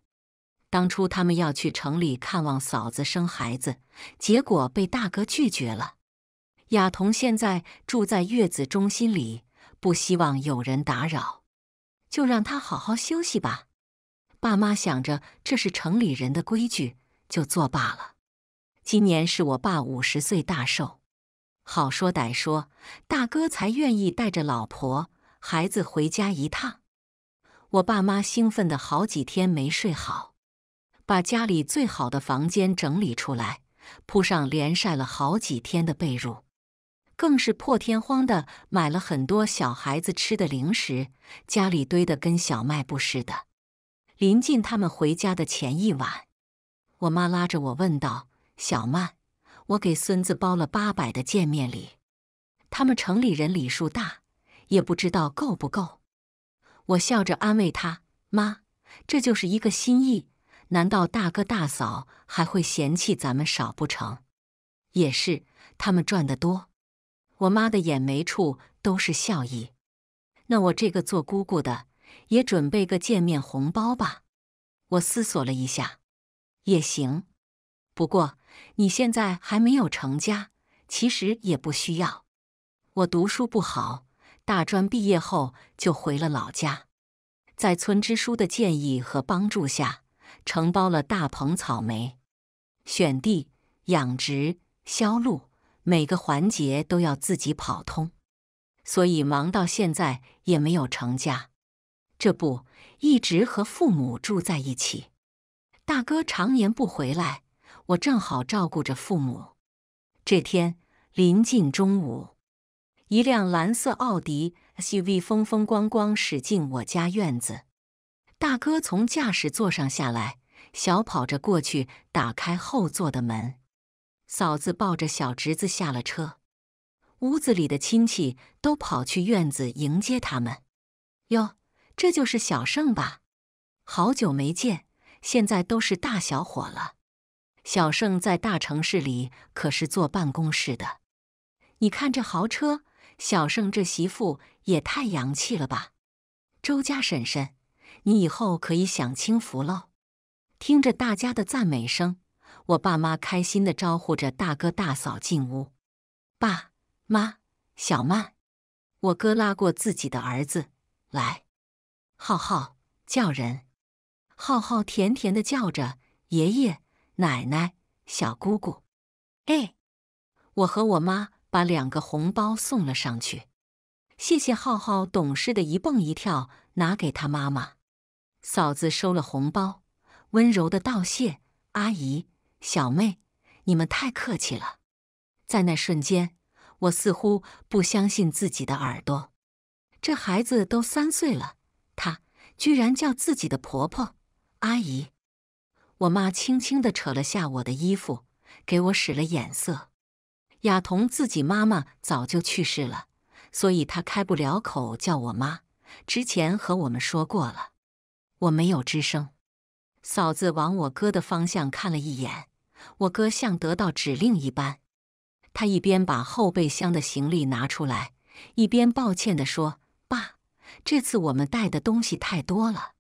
当初他们要去城里看望嫂子生孩子，结果被大哥拒绝了。雅彤现在住在月子中心里，不希望有人打扰，就让她好好休息吧。爸妈想着这是城里人的规矩，就作罢了。今年是我爸五十岁大寿，好说歹说，大哥才愿意带着老婆孩子回家一趟。我爸妈兴奋的好几天没睡好。把家里最好的房间整理出来，铺上连晒了好几天的被褥，更是破天荒的买了很多小孩子吃的零食，家里堆的跟小卖部似的。临近他们回家的前一晚，我妈拉着我问道：“小曼，我给孙子包了八百的见面礼，他们城里人礼数大，也不知道够不够。”我笑着安慰她：“妈，这就是一个心意。”难道大哥大嫂还会嫌弃咱们少不成？也是，他们赚得多。我妈的眼眉处都是笑意。那我这个做姑姑的也准备个见面红包吧。我思索了一下，也行。不过你现在还没有成家，其实也不需要。我读书不好，大专毕业后就回了老家，在村支书的建议和帮助下。承包了大棚草莓，选地、养殖、销路，每个环节都要自己跑通，所以忙到现在也没有成家。这不，一直和父母住在一起。大哥常年不回来，我正好照顾着父母。这天临近中午，一辆蓝色奥迪 SUV 风风光光驶进我家院子。大哥从驾驶座上下来，小跑着过去打开后座的门。嫂子抱着小侄子下了车。屋子里的亲戚都跑去院子迎接他们。哟，这就是小胜吧？好久没见，现在都是大小伙了。小胜在大城市里可是坐办公室的。你看这豪车，小胜这媳妇也太洋气了吧？周家婶婶。你以后可以享清福喽！听着大家的赞美声，我爸妈开心地招呼着大哥大嫂进屋。爸妈，小曼，我哥拉过自己的儿子来，浩浩叫人。浩浩甜甜地叫着爷爷、奶奶、小姑姑。哎，我和我妈把两个红包送了上去，谢谢浩浩懂事的一蹦一跳拿给他妈妈。嫂子收了红包，温柔的道谢：“阿姨，小妹，你们太客气了。”在那瞬间，我似乎不相信自己的耳朵，这孩子都三岁了，她居然叫自己的婆婆阿姨。我妈轻轻的扯了下我的衣服，给我使了眼色。雅彤自己妈妈早就去世了，所以她开不了口叫我妈。之前和我们说过了。我没有吱声，嫂子往我哥的方向看了一眼，我哥像得到指令一般，他一边把后备箱的行李拿出来，一边抱歉地说：“爸，这次我们带的东西太多了，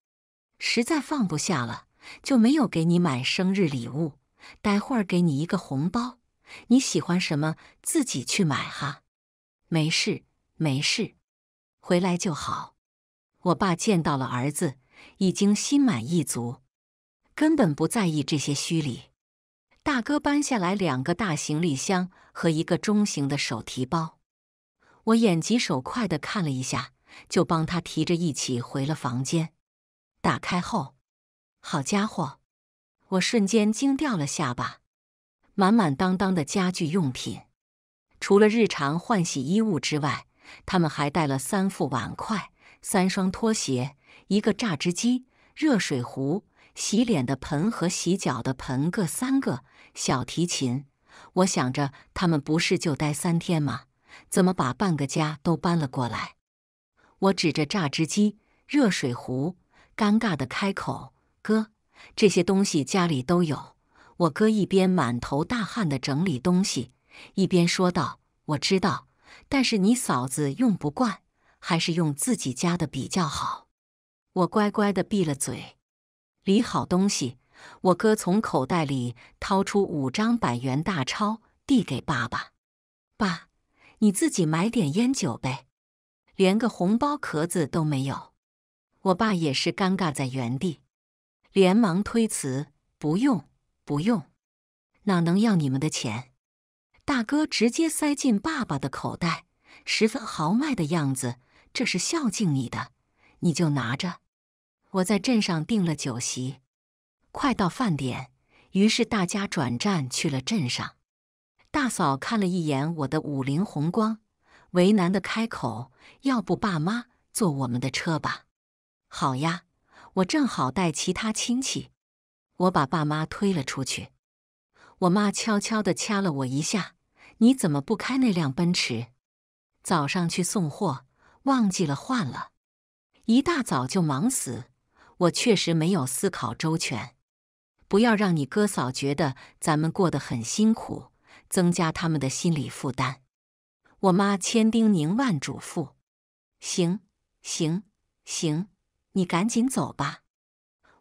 实在放不下了，就没有给你买生日礼物，待会儿给你一个红包，你喜欢什么自己去买哈，没事没事，回来就好。”我爸见到了儿子。已经心满意足，根本不在意这些虚礼。大哥搬下来两个大行李箱和一个中型的手提包，我眼疾手快地看了一下，就帮他提着一起回了房间。打开后，好家伙，我瞬间惊掉了下巴！满满当当的家具用品，除了日常换洗衣物之外，他们还带了三副碗筷、三双拖鞋。一个榨汁机、热水壶、洗脸的盆和洗脚的盆各三个，小提琴。我想着他们不是就待三天吗？怎么把半个家都搬了过来？我指着榨汁机、热水壶，尴尬地开口：“哥，这些东西家里都有。”我哥一边满头大汗地整理东西，一边说道：“我知道，但是你嫂子用不惯，还是用自己家的比较好。”我乖乖的闭了嘴，理好东西。我哥从口袋里掏出五张百元大钞，递给爸爸：“爸，你自己买点烟酒呗，连个红包壳子都没有。”我爸也是尴尬在原地，连忙推辞：“不用，不用，哪能要你们的钱？”大哥直接塞进爸爸的口袋，十分豪迈的样子：“这是孝敬你的，你就拿着。”我在镇上订了酒席，快到饭点，于是大家转站去了镇上。大嫂看了一眼我的五菱宏光，为难的开口：“要不爸妈坐我们的车吧？”“好呀，我正好带其他亲戚。”我把爸妈推了出去。我妈悄悄的掐了我一下：“你怎么不开那辆奔驰？早上去送货，忘记了换了，一大早就忙死。”我确实没有思考周全，不要让你哥嫂觉得咱们过得很辛苦，增加他们的心理负担。我妈千叮咛万嘱咐，行行行，你赶紧走吧。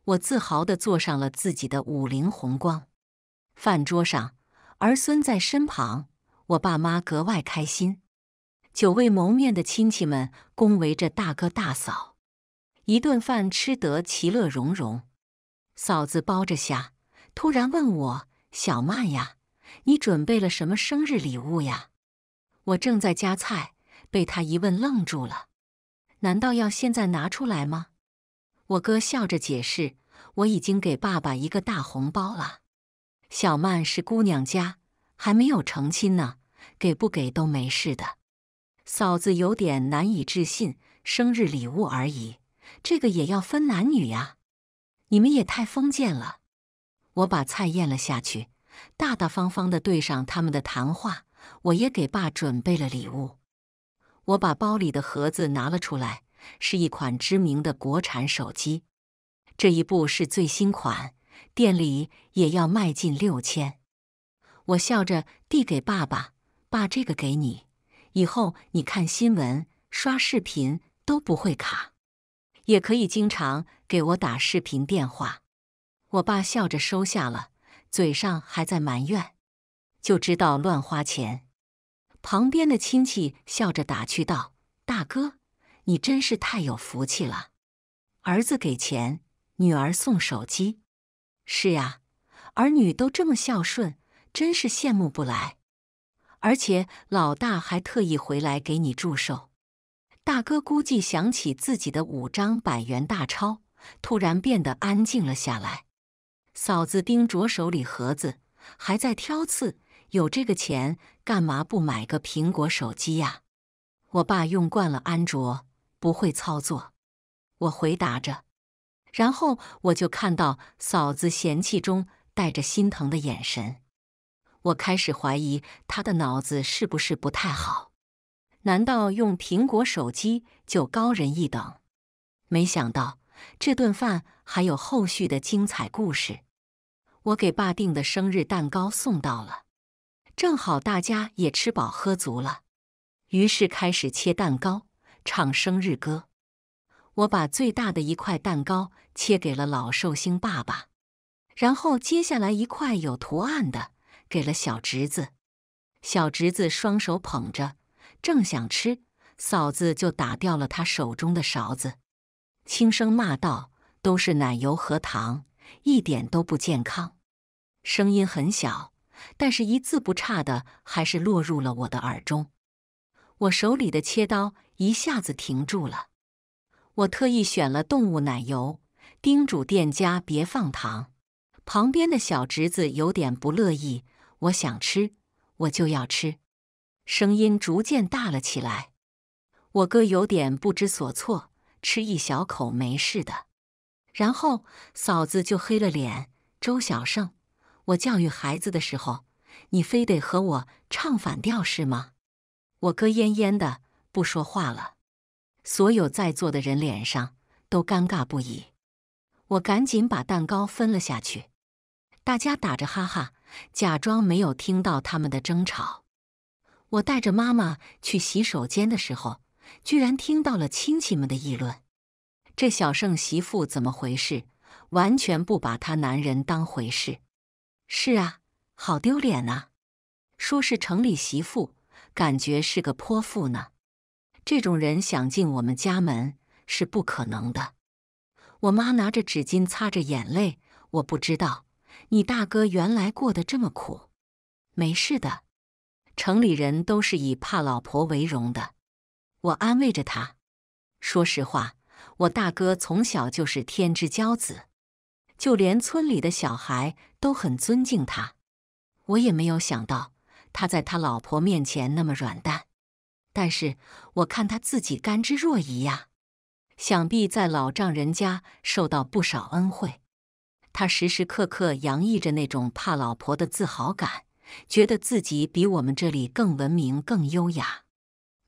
我自豪的坐上了自己的五菱宏光。饭桌上，儿孙在身旁，我爸妈格外开心。久未谋面的亲戚们恭维着大哥大嫂。一顿饭吃得其乐融融，嫂子包着虾，突然问我：“小曼呀，你准备了什么生日礼物呀？”我正在夹菜，被他一问愣住了。难道要现在拿出来吗？我哥笑着解释：“我已经给爸爸一个大红包了。”小曼是姑娘家，还没有成亲呢，给不给都没事的。嫂子有点难以置信：“生日礼物而已。”这个也要分男女呀，你们也太封建了！我把菜咽了下去，大大方方的对上他们的谈话。我也给爸准备了礼物，我把包里的盒子拿了出来，是一款知名的国产手机，这一部是最新款，店里也要卖近六千。我笑着递给爸爸：“爸，这个给你，以后你看新闻、刷视频都不会卡。”也可以经常给我打视频电话，我爸笑着收下了，嘴上还在埋怨，就知道乱花钱。旁边的亲戚笑着打趣道：“大哥，你真是太有福气了，儿子给钱，女儿送手机。是呀，儿女都这么孝顺，真是羡慕不来。而且老大还特意回来给你祝寿。”大哥估计想起自己的五张百元大钞，突然变得安静了下来。嫂子盯着手里盒子，还在挑刺：“有这个钱，干嘛不买个苹果手机呀？”我爸用惯了安卓，不会操作。我回答着，然后我就看到嫂子嫌弃中带着心疼的眼神，我开始怀疑他的脑子是不是不太好。难道用苹果手机就高人一等？没想到这顿饭还有后续的精彩故事。我给爸订的生日蛋糕送到了，正好大家也吃饱喝足了，于是开始切蛋糕、唱生日歌。我把最大的一块蛋糕切给了老寿星爸爸，然后接下来一块有图案的给了小侄子。小侄子双手捧着。正想吃，嫂子就打掉了她手中的勺子，轻声骂道：“都是奶油和糖，一点都不健康。”声音很小，但是一字不差的还是落入了我的耳中。我手里的切刀一下子停住了。我特意选了动物奶油，叮嘱店家别放糖。旁边的小侄子有点不乐意：“我想吃，我就要吃。”声音逐渐大了起来，我哥有点不知所措，吃一小口没事的。然后嫂子就黑了脸：“周小胜，我教育孩子的时候，你非得和我唱反调是吗？”我哥焉焉的不说话了，所有在座的人脸上都尴尬不已。我赶紧把蛋糕分了下去，大家打着哈哈，假装没有听到他们的争吵。我带着妈妈去洗手间的时候，居然听到了亲戚们的议论：“这小盛媳妇怎么回事？完全不把她男人当回事。”“是啊，好丢脸啊！”“说是城里媳妇，感觉是个泼妇呢。”“这种人想进我们家门是不可能的。”我妈拿着纸巾擦着眼泪。我不知道，你大哥原来过得这么苦。没事的。城里人都是以怕老婆为荣的，我安慰着他。说实话，我大哥从小就是天之骄子，就连村里的小孩都很尊敬他。我也没有想到他在他老婆面前那么软蛋，但是我看他自己甘之若饴呀。想必在老丈人家受到不少恩惠，他时时刻刻洋溢着那种怕老婆的自豪感。觉得自己比我们这里更文明、更优雅，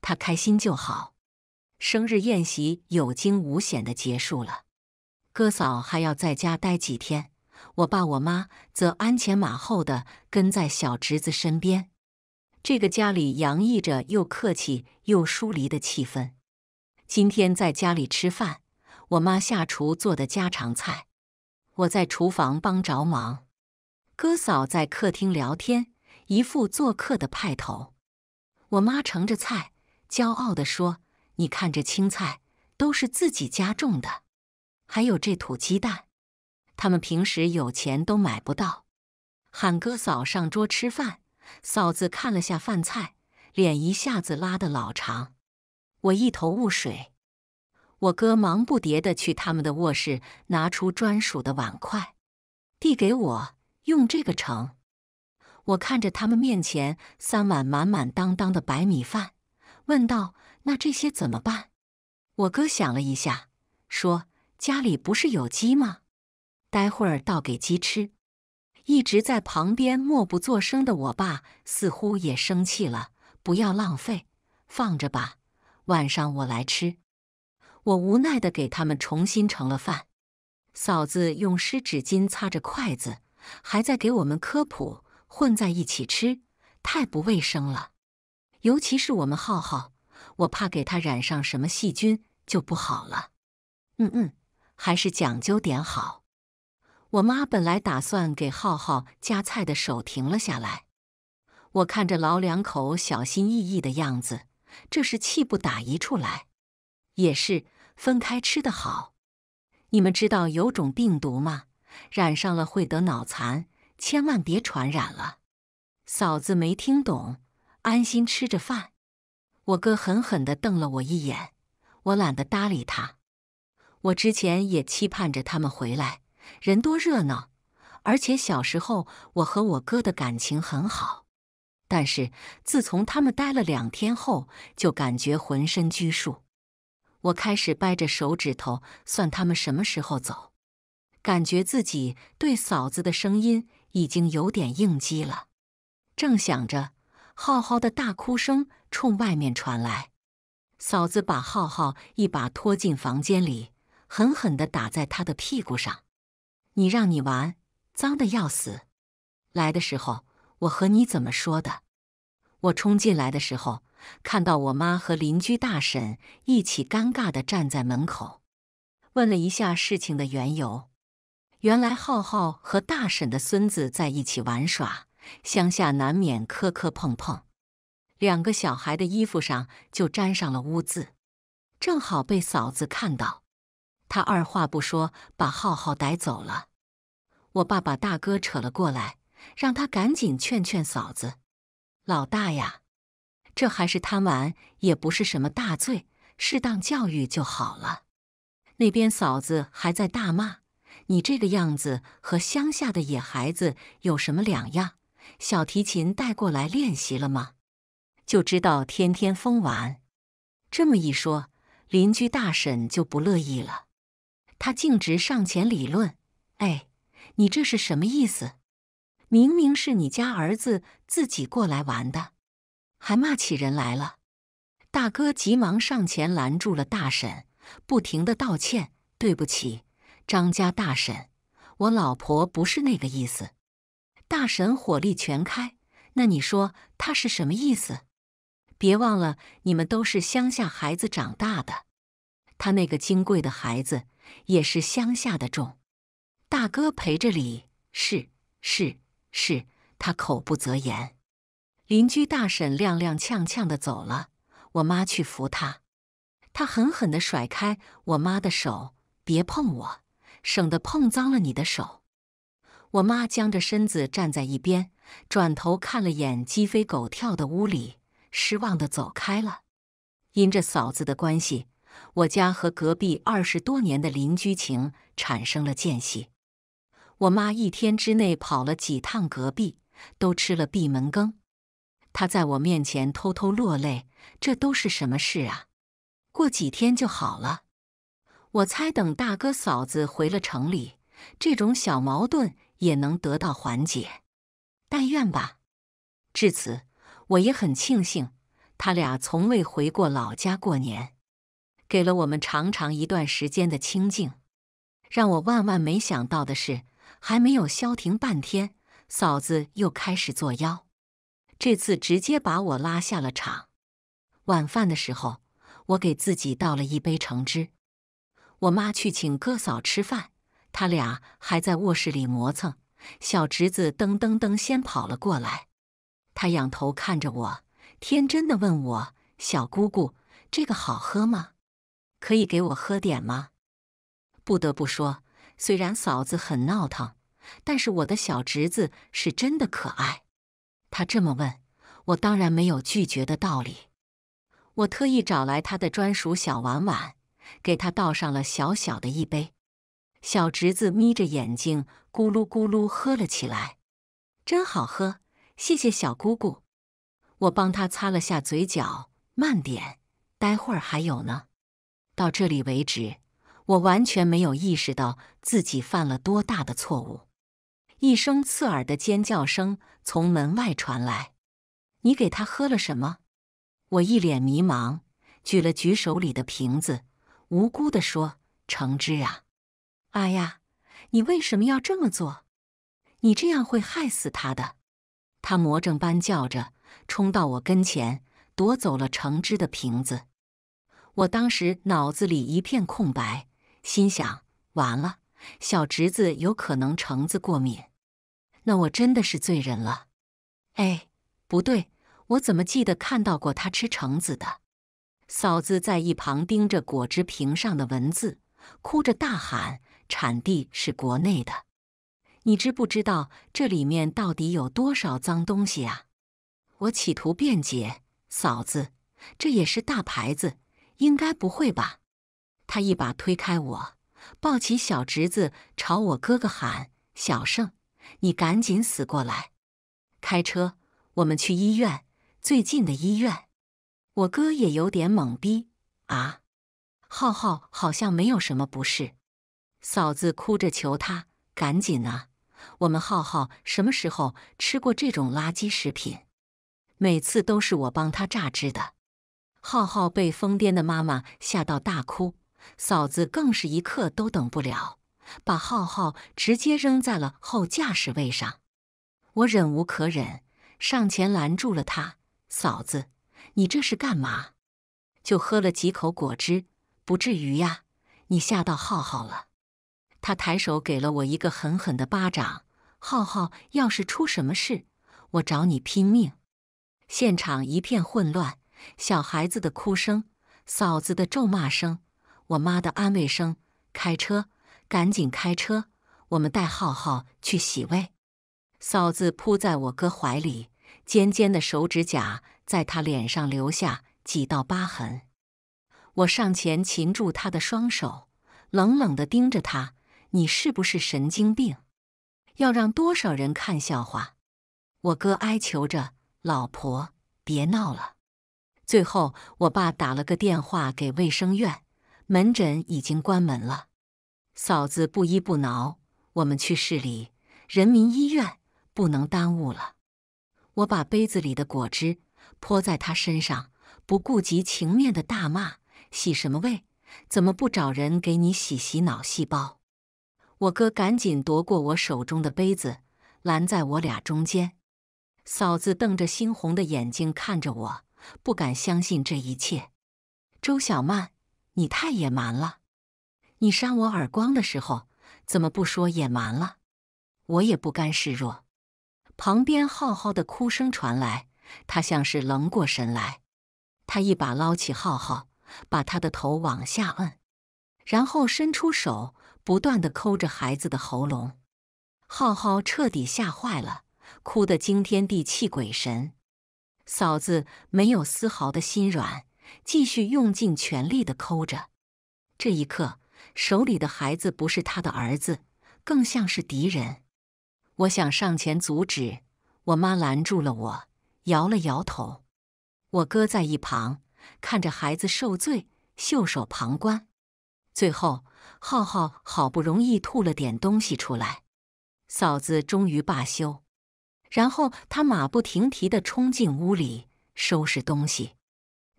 他开心就好。生日宴席有惊无险地结束了，哥嫂还要在家待几天，我爸我妈则鞍前马后的跟在小侄子身边。这个家里洋溢着又客气又疏离的气氛。今天在家里吃饭，我妈下厨做的家常菜，我在厨房帮着忙，哥嫂在客厅聊天。一副做客的派头，我妈盛着菜，骄傲地说：“你看这青菜都是自己家种的，还有这土鸡蛋，他们平时有钱都买不到。”喊哥嫂上桌吃饭，嫂子看了下饭菜，脸一下子拉得老长。我一头雾水，我哥忙不迭地去他们的卧室拿出专属的碗筷，递给我用这个盛。我看着他们面前三碗满满当当的白米饭，问道：“那这些怎么办？”我哥想了一下，说：“家里不是有鸡吗？待会儿倒给鸡吃。”一直在旁边默不作声的我爸似乎也生气了：“不要浪费，放着吧，晚上我来吃。”我无奈地给他们重新盛了饭。嫂子用湿纸巾擦着筷子，还在给我们科普。混在一起吃，太不卫生了。尤其是我们浩浩，我怕给他染上什么细菌就不好了。嗯嗯，还是讲究点好。我妈本来打算给浩浩夹菜的手停了下来。我看着老两口小心翼翼的样子，这是气不打一处来。也是分开吃的好。你们知道有种病毒吗？染上了会得脑残。千万别传染了，嫂子没听懂，安心吃着饭。我哥狠狠地瞪了我一眼，我懒得搭理他。我之前也期盼着他们回来，人多热闹，而且小时候我和我哥的感情很好。但是自从他们待了两天后，就感觉浑身拘束。我开始掰着手指头算他们什么时候走，感觉自己对嫂子的声音。已经有点应激了，正想着，浩浩的大哭声冲外面传来。嫂子把浩浩一把拖进房间里，狠狠地打在他的屁股上。你让你玩，脏的要死。来的时候，我和你怎么说的？我冲进来的时候，看到我妈和邻居大婶一起尴尬地站在门口，问了一下事情的缘由。原来浩浩和大婶的孙子在一起玩耍，乡下难免磕磕碰碰，两个小孩的衣服上就沾上了污渍，正好被嫂子看到，她二话不说把浩浩逮走了。我爸把大哥扯了过来，让他赶紧劝劝嫂子。老大呀，这还是贪玩，也不是什么大罪，适当教育就好了。那边嫂子还在大骂。你这个样子和乡下的野孩子有什么两样？小提琴带过来练习了吗？就知道天天疯玩。这么一说，邻居大婶就不乐意了，她径直上前理论：“哎，你这是什么意思？明明是你家儿子自己过来玩的，还骂起人来了。”大哥急忙上前拦住了大婶，不停的道歉：“对不起。”张家大婶，我老婆不是那个意思。大婶火力全开，那你说她是什么意思？别忘了，你们都是乡下孩子长大的，他那个金贵的孩子也是乡下的种。大哥陪着礼，是是是，他口不择言。邻居大婶踉踉跄跄的走了，我妈去扶他，他狠狠的甩开我妈的手，别碰我。省得碰脏了你的手。我妈僵着身子站在一边，转头看了眼鸡飞狗跳的屋里，失望的走开了。因着嫂子的关系，我家和隔壁二十多年的邻居情产生了间隙。我妈一天之内跑了几趟隔壁，都吃了闭门羹。她在我面前偷偷落泪，这都是什么事啊？过几天就好了。我猜，等大哥嫂子回了城里，这种小矛盾也能得到缓解。但愿吧。至此，我也很庆幸，他俩从未回过老家过年，给了我们长长一段时间的清静。让我万万没想到的是，还没有消停半天，嫂子又开始作妖。这次直接把我拉下了场。晚饭的时候，我给自己倒了一杯橙汁。我妈去请哥嫂吃饭，他俩还在卧室里磨蹭。小侄子噔噔噔先跑了过来，他仰头看着我，天真的问我：“小姑姑，这个好喝吗？可以给我喝点吗？”不得不说，虽然嫂子很闹腾，但是我的小侄子是真的可爱。他这么问，我当然没有拒绝的道理。我特意找来他的专属小碗碗。给他倒上了小小的一杯，小侄子眯着眼睛咕噜咕噜喝了起来，真好喝！谢谢小姑姑。我帮他擦了下嘴角，慢点，待会儿还有呢。到这里为止，我完全没有意识到自己犯了多大的错误。一声刺耳的尖叫声从门外传来。你给他喝了什么？我一脸迷茫，举了举手里的瓶子。无辜地说：“橙汁啊，阿呀，你为什么要这么做？你这样会害死他的！”他魔怔般叫着，冲到我跟前，夺走了橙汁的瓶子。我当时脑子里一片空白，心想：完了，小侄子有可能橙子过敏，那我真的是罪人了。哎，不对，我怎么记得看到过他吃橙子的？嫂子在一旁盯着果汁瓶上的文字，哭着大喊：“产地是国内的，你知不知道这里面到底有多少脏东西啊？”我企图辩解：“嫂子，这也是大牌子，应该不会吧？”她一把推开我，抱起小侄子，朝我哥哥喊：“小胜，你赶紧死过来！开车，我们去医院，最近的医院。”我哥也有点懵逼啊，浩浩好像没有什么不适。嫂子哭着求他赶紧啊，我们浩浩什么时候吃过这种垃圾食品？每次都是我帮他榨汁的。浩浩被疯癫的妈妈吓到大哭，嫂子更是一刻都等不了，把浩浩直接扔在了后驾驶位上。我忍无可忍，上前拦住了他，嫂子。你这是干嘛？就喝了几口果汁，不至于呀！你吓到浩浩了。他抬手给了我一个狠狠的巴掌。浩浩，要是出什么事，我找你拼命！现场一片混乱，小孩子的哭声，嫂子的咒骂声，我妈的安慰声。开车，赶紧开车！我们带浩浩去洗胃。嫂子扑在我哥怀里，尖尖的手指甲。在他脸上留下几道疤痕，我上前擒住他的双手，冷冷地盯着他：“你是不是神经病？要让多少人看笑话？”我哥哀求着：“老婆，别闹了。”最后，我爸打了个电话给卫生院，门诊已经关门了。嫂子不依不挠：“我们去市里人民医院，不能耽误了。”我把杯子里的果汁。泼在他身上，不顾及情面的大骂：“洗什么胃？怎么不找人给你洗洗脑细胞？”我哥赶紧夺过我手中的杯子，拦在我俩中间。嫂子瞪着猩红的眼睛看着我，不敢相信这一切。周小曼，你太野蛮了！你扇我耳光的时候，怎么不说野蛮了？我也不甘示弱。旁边浩浩的哭声传来。他像是愣过神来，他一把捞起浩浩，把他的头往下摁，然后伸出手，不断的抠着孩子的喉咙。浩浩彻底吓坏了，哭得惊天地泣鬼神。嫂子没有丝毫的心软，继续用尽全力的抠着。这一刻，手里的孩子不是他的儿子，更像是敌人。我想上前阻止，我妈拦住了我。摇了摇头，我哥在一旁看着孩子受罪，袖手旁观。最后，浩浩好不容易吐了点东西出来，嫂子终于罢休。然后他马不停蹄的冲进屋里收拾东西，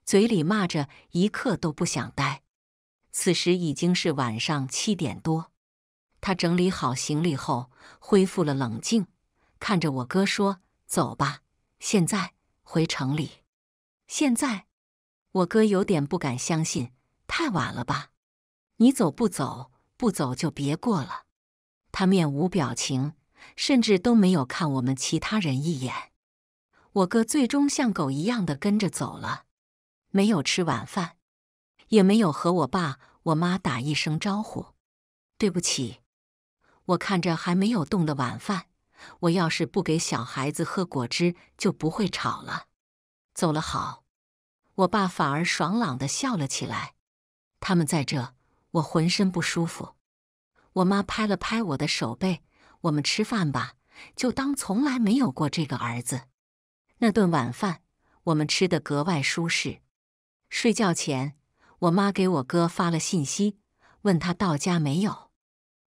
嘴里骂着一刻都不想待。此时已经是晚上七点多，他整理好行李后，恢复了冷静，看着我哥说：“走吧。”现在回城里。现在，我哥有点不敢相信，太晚了吧？你走不走？不走就别过了。他面无表情，甚至都没有看我们其他人一眼。我哥最终像狗一样的跟着走了，没有吃晚饭，也没有和我爸、我妈打一声招呼。对不起，我看着还没有动的晚饭。我要是不给小孩子喝果汁，就不会吵了。走了好，我爸反而爽朗地笑了起来。他们在这，我浑身不舒服。我妈拍了拍我的手背：“我们吃饭吧，就当从来没有过这个儿子。”那顿晚饭我们吃得格外舒适。睡觉前，我妈给我哥发了信息，问他到家没有，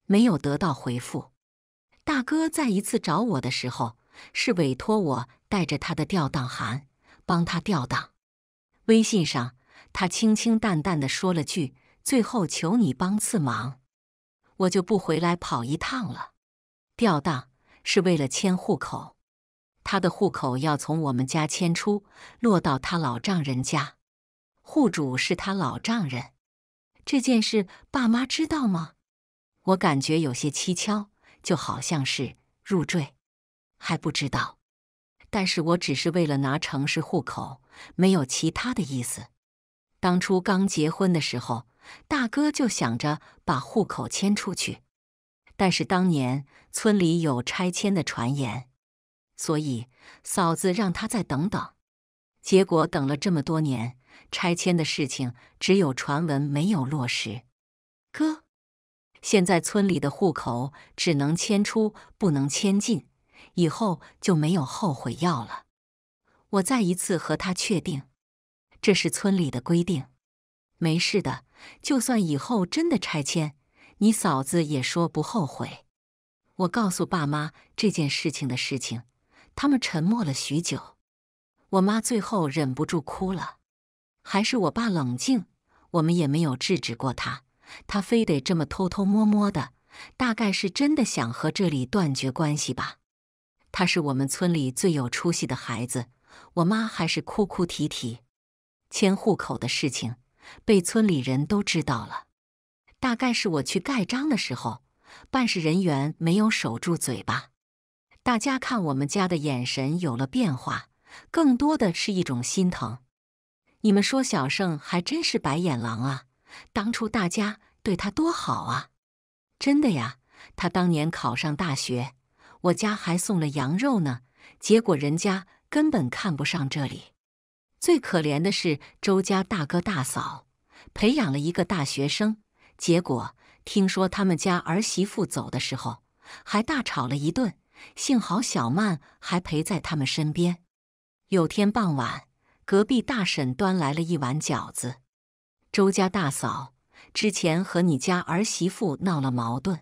没有得到回复。大哥再一次找我的时候，是委托我带着他的调档函帮他调档。微信上，他清清淡淡的说了句：“最后求你帮次忙，我就不回来跑一趟了。”调档是为了迁户口，他的户口要从我们家迁出，落到他老丈人家，户主是他老丈人。这件事爸妈知道吗？我感觉有些蹊跷。就好像是入赘，还不知道。但是我只是为了拿城市户口，没有其他的意思。当初刚结婚的时候，大哥就想着把户口迁出去，但是当年村里有拆迁的传言，所以嫂子让他再等等。结果等了这么多年，拆迁的事情只有传闻，没有落实。哥。现在村里的户口只能迁出，不能迁进，以后就没有后悔药了。我再一次和他确定，这是村里的规定。没事的，就算以后真的拆迁，你嫂子也说不后悔。我告诉爸妈这件事情的事情，他们沉默了许久。我妈最后忍不住哭了，还是我爸冷静，我们也没有制止过他。他非得这么偷偷摸摸的，大概是真的想和这里断绝关系吧。他是我们村里最有出息的孩子，我妈还是哭哭啼啼。迁户口的事情被村里人都知道了，大概是我去盖章的时候，办事人员没有守住嘴巴。大家看我们家的眼神有了变化，更多的是一种心疼。你们说，小胜还真是白眼狼啊！当初大家对他多好啊！真的呀，他当年考上大学，我家还送了羊肉呢。结果人家根本看不上这里。最可怜的是周家大哥大嫂，培养了一个大学生，结果听说他们家儿媳妇走的时候还大吵了一顿。幸好小曼还陪在他们身边。有天傍晚，隔壁大婶端来了一碗饺子。周家大嫂之前和你家儿媳妇闹了矛盾，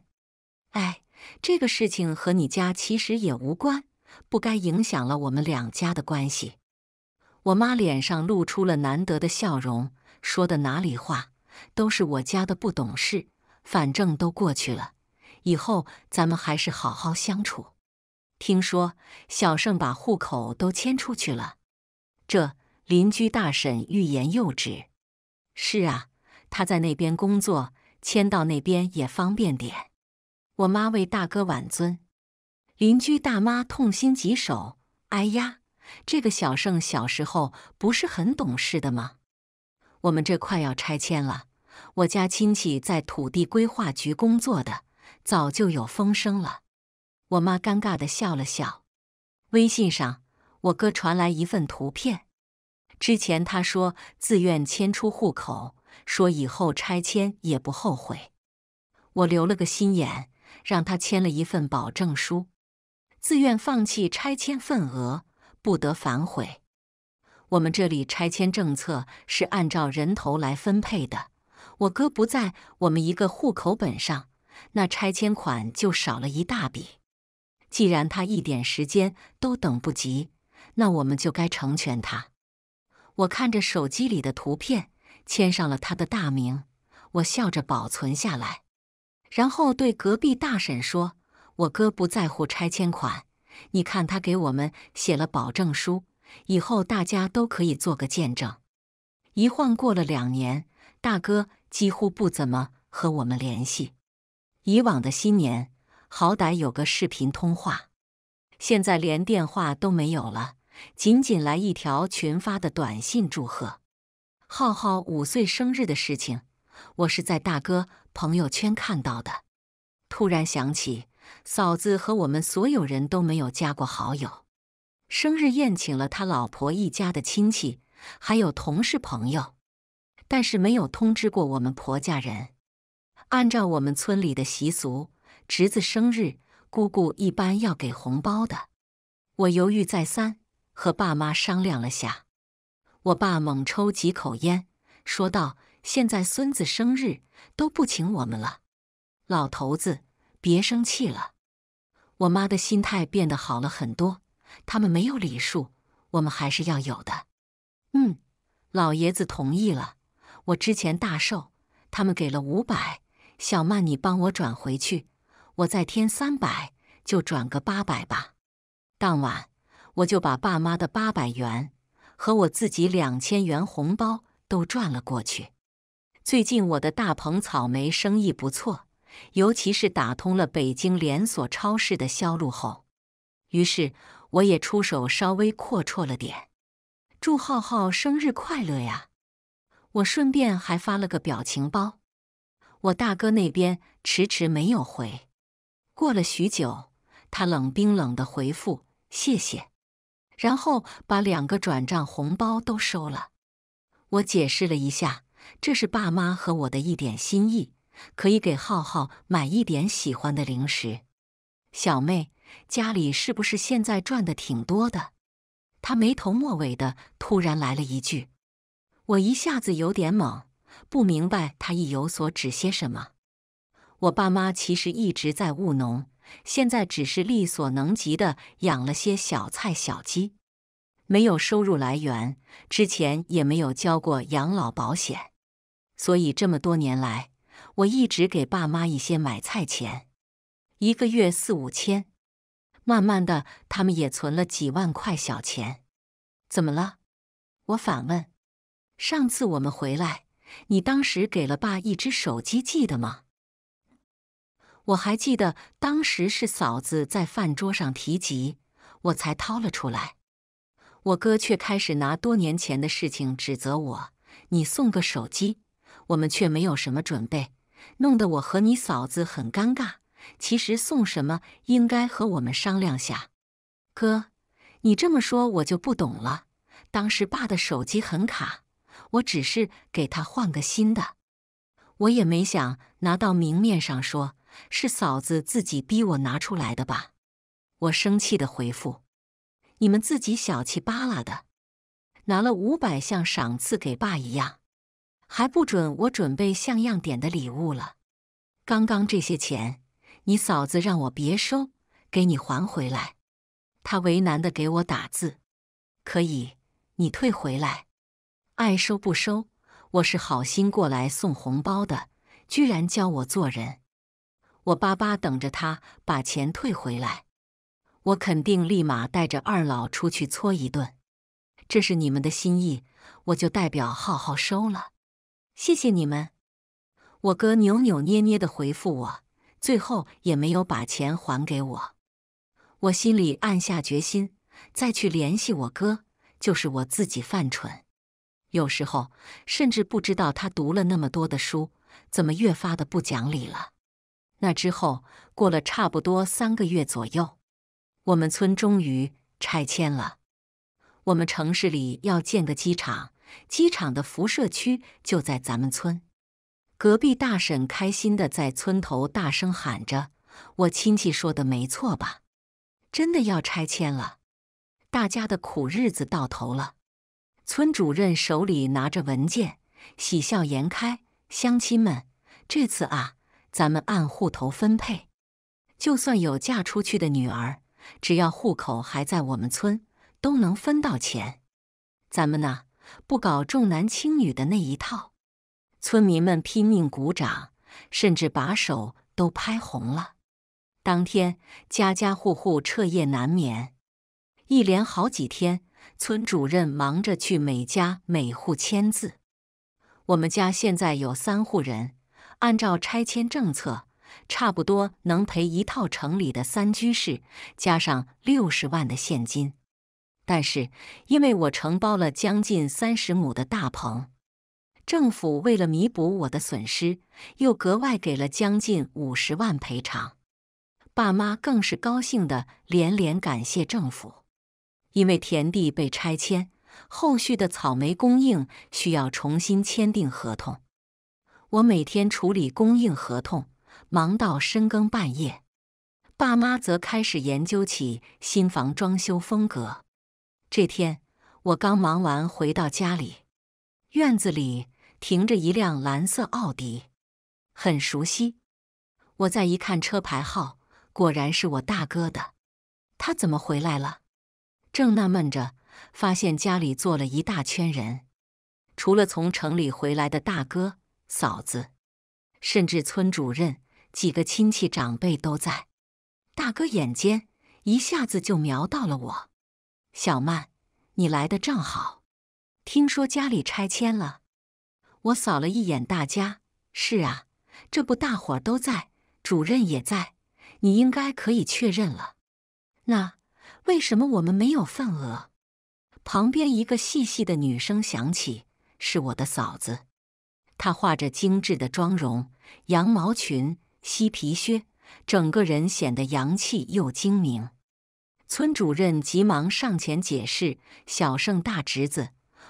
哎，这个事情和你家其实也无关，不该影响了我们两家的关系。我妈脸上露出了难得的笑容，说的哪里话，都是我家的不懂事，反正都过去了，以后咱们还是好好相处。听说小盛把户口都迁出去了，这邻居大婶欲言又止。是啊，他在那边工作，迁到那边也方便点。我妈为大哥挽尊，邻居大妈痛心疾首：“哎呀，这个小盛小时候不是很懂事的吗？”我们这快要拆迁了，我家亲戚在土地规划局工作的，早就有风声了。我妈尴尬的笑了笑。微信上，我哥传来一份图片。之前他说自愿迁出户口，说以后拆迁也不后悔。我留了个心眼，让他签了一份保证书，自愿放弃拆迁份额，不得反悔。我们这里拆迁政策是按照人头来分配的。我哥不在我们一个户口本上，那拆迁款就少了一大笔。既然他一点时间都等不及，那我们就该成全他。我看着手机里的图片，签上了他的大名，我笑着保存下来，然后对隔壁大婶说：“我哥不在乎拆迁款，你看他给我们写了保证书，以后大家都可以做个见证。”一晃过了两年，大哥几乎不怎么和我们联系，以往的新年好歹有个视频通话，现在连电话都没有了。仅仅来一条群发的短信祝贺浩浩五岁生日的事情，我是在大哥朋友圈看到的。突然想起，嫂子和我们所有人都没有加过好友。生日宴请了他老婆一家的亲戚，还有同事朋友，但是没有通知过我们婆家人。按照我们村里的习俗，侄子生日，姑姑一般要给红包的。我犹豫再三。和爸妈商量了下，我爸猛抽几口烟，说道：“现在孙子生日都不请我们了，老头子别生气了。”我妈的心态变得好了很多。他们没有礼数，我们还是要有的。嗯，老爷子同意了。我之前大寿，他们给了五百，小曼你帮我转回去，我再添三百，就转个八百吧。当晚。我就把爸妈的八百元和我自己两千元红包都转了过去。最近我的大棚草莓生意不错，尤其是打通了北京连锁超市的销路后，于是我也出手稍微阔绰了点。祝浩浩生日快乐呀！我顺便还发了个表情包。我大哥那边迟迟没有回，过了许久，他冷冰冷的回复：“谢谢。”然后把两个转账红包都收了，我解释了一下，这是爸妈和我的一点心意，可以给浩浩买一点喜欢的零食。小妹，家里是不是现在赚的挺多的？他没头没尾的突然来了一句，我一下子有点懵，不明白他意有所指些什么。我爸妈其实一直在务农。现在只是力所能及的养了些小菜、小鸡，没有收入来源，之前也没有交过养老保险，所以这么多年来，我一直给爸妈一些买菜钱，一个月四五千，慢慢的他们也存了几万块小钱。怎么了？我反问。上次我们回来，你当时给了爸一只手机，记得吗？我还记得当时是嫂子在饭桌上提及，我才掏了出来。我哥却开始拿多年前的事情指责我：“你送个手机，我们却没有什么准备，弄得我和你嫂子很尴尬。其实送什么应该和我们商量下。”哥，你这么说我就不懂了。当时爸的手机很卡，我只是给他换个新的，我也没想拿到明面上说。是嫂子自己逼我拿出来的吧？我生气的回复：“你们自己小气巴拉的，拿了五百像赏赐给爸一样，还不准我准备像样点的礼物了。刚刚这些钱，你嫂子让我别收，给你还回来。”他为难的给我打字：“可以，你退回来，爱收不收？我是好心过来送红包的，居然教我做人。”我巴巴等着他把钱退回来，我肯定立马带着二老出去搓一顿。这是你们的心意，我就代表浩浩收了，谢谢你们。我哥扭扭捏捏的回复我，最后也没有把钱还给我。我心里暗下决心，再去联系我哥，就是我自己犯蠢。有时候甚至不知道他读了那么多的书，怎么越发的不讲理了。那之后过了差不多三个月左右，我们村终于拆迁了。我们城市里要建个机场，机场的辐射区就在咱们村。隔壁大婶开心的在村头大声喊着：“我亲戚说的没错吧？真的要拆迁了，大家的苦日子到头了。”村主任手里拿着文件，喜笑颜开：“乡亲们，这次啊！”咱们按户头分配，就算有嫁出去的女儿，只要户口还在我们村，都能分到钱。咱们呢，不搞重男轻女的那一套。村民们拼命鼓掌，甚至把手都拍红了。当天，家家户户彻夜难眠，一连好几天，村主任忙着去每家每户签字。我们家现在有三户人。按照拆迁政策，差不多能赔一套城里的三居室，加上六十万的现金。但是，因为我承包了将近三十亩的大棚，政府为了弥补我的损失，又格外给了将近五十万赔偿。爸妈更是高兴的连连感谢政府。因为田地被拆迁，后续的草莓供应需要重新签订合同。我每天处理供应合同，忙到深更半夜。爸妈则开始研究起新房装修风格。这天，我刚忙完回到家里，院子里停着一辆蓝色奥迪，很熟悉。我再一看车牌号，果然是我大哥的。他怎么回来了？正纳闷着，发现家里坐了一大圈人，除了从城里回来的大哥。嫂子，甚至村主任、几个亲戚长辈都在。大哥眼尖，一下子就瞄到了我。小曼，你来的正好。听说家里拆迁了。我扫了一眼大家，是啊，这不大伙都在，主任也在，你应该可以确认了。那为什么我们没有份额？旁边一个细细的女声响起，是我的嫂子。她画着精致的妆容，羊毛裙、皮靴，整个人显得洋气又精明。村主任急忙上前解释：“小盛大侄子，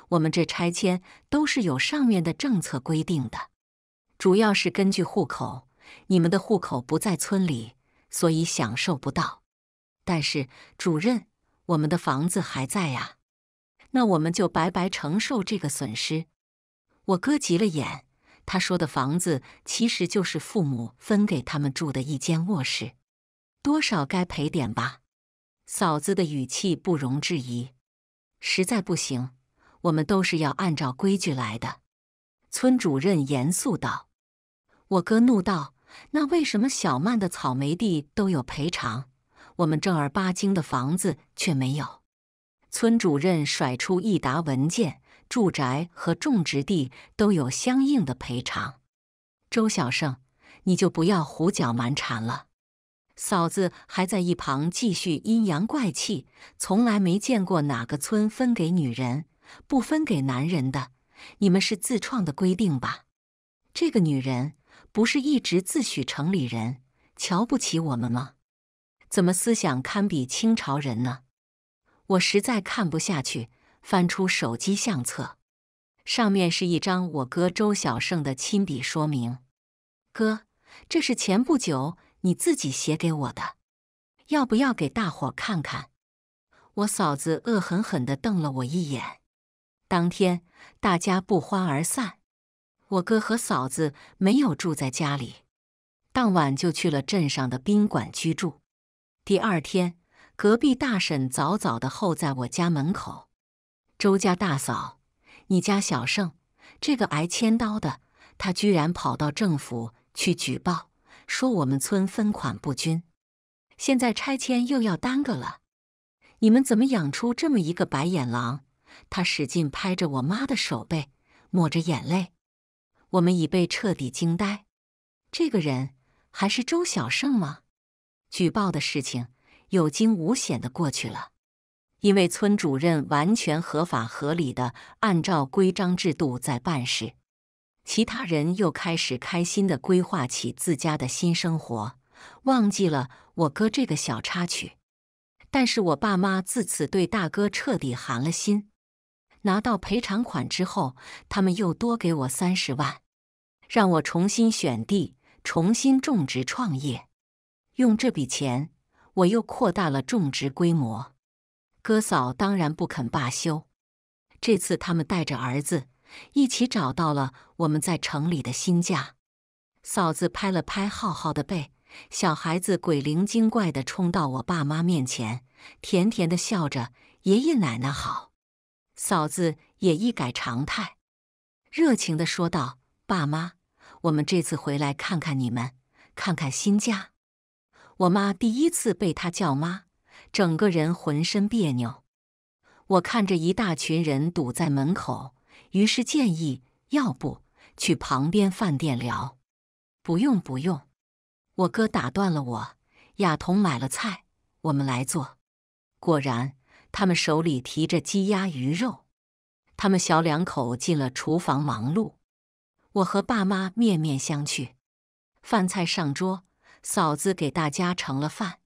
我们这拆迁都是有上面的政策规定的，主要是根据户口，你们的户口不在村里，所以享受不到。但是，主任，我们的房子还在呀，那我们就白白承受这个损失。”我哥急了眼，他说的房子其实就是父母分给他们住的一间卧室，多少该赔点吧。嫂子的语气不容置疑，实在不行，我们都是要按照规矩来的。村主任严肃道。我哥怒道：“那为什么小曼的草莓地都有赔偿，我们正儿八经的房子却没有？”村主任甩出一沓文件。住宅和种植地都有相应的赔偿。周小胜，你就不要胡搅蛮缠了。嫂子还在一旁继续阴阳怪气。从来没见过哪个村分给女人不分给男人的，你们是自创的规定吧？这个女人不是一直自诩城里人，瞧不起我们吗？怎么思想堪比清朝人呢？我实在看不下去。翻出手机相册，上面是一张我哥周小胜的亲笔说明：“哥，这是前不久你自己写给我的，要不要给大伙看看？”我嫂子恶狠狠地瞪了我一眼。当天大家不欢而散，我哥和嫂子没有住在家里，当晚就去了镇上的宾馆居住。第二天，隔壁大婶早早地候在我家门口。周家大嫂，你家小胜这个挨千刀的，他居然跑到政府去举报，说我们村分款不均，现在拆迁又要耽搁了。你们怎么养出这么一个白眼狼？他使劲拍着我妈的手背，抹着眼泪。我们已被彻底惊呆。这个人还是周小胜吗？举报的事情有惊无险的过去了。因为村主任完全合法合理的按照规章制度在办事，其他人又开始开心的规划起自家的新生活，忘记了我哥这个小插曲。但是我爸妈自此对大哥彻底寒了心。拿到赔偿款之后，他们又多给我三十万，让我重新选地、重新种植创业。用这笔钱，我又扩大了种植规模。哥嫂当然不肯罢休，这次他们带着儿子一起找到了我们在城里的新家。嫂子拍了拍浩浩的背，小孩子鬼灵精怪的冲到我爸妈面前，甜甜的笑着：“爷爷奶奶好。”嫂子也一改常态，热情的说道：“爸妈，我们这次回来看看你们，看看新家。”我妈第一次被他叫妈。整个人浑身别扭，我看着一大群人堵在门口，于是建议：“要不去旁边饭店聊？”“不用不用。”我哥打断了我。亚彤买了菜，我们来做。果然，他们手里提着鸡鸭鱼肉，他们小两口进了厨房忙碌。我和爸妈面面相觑。饭菜上桌，嫂子给大家盛了饭。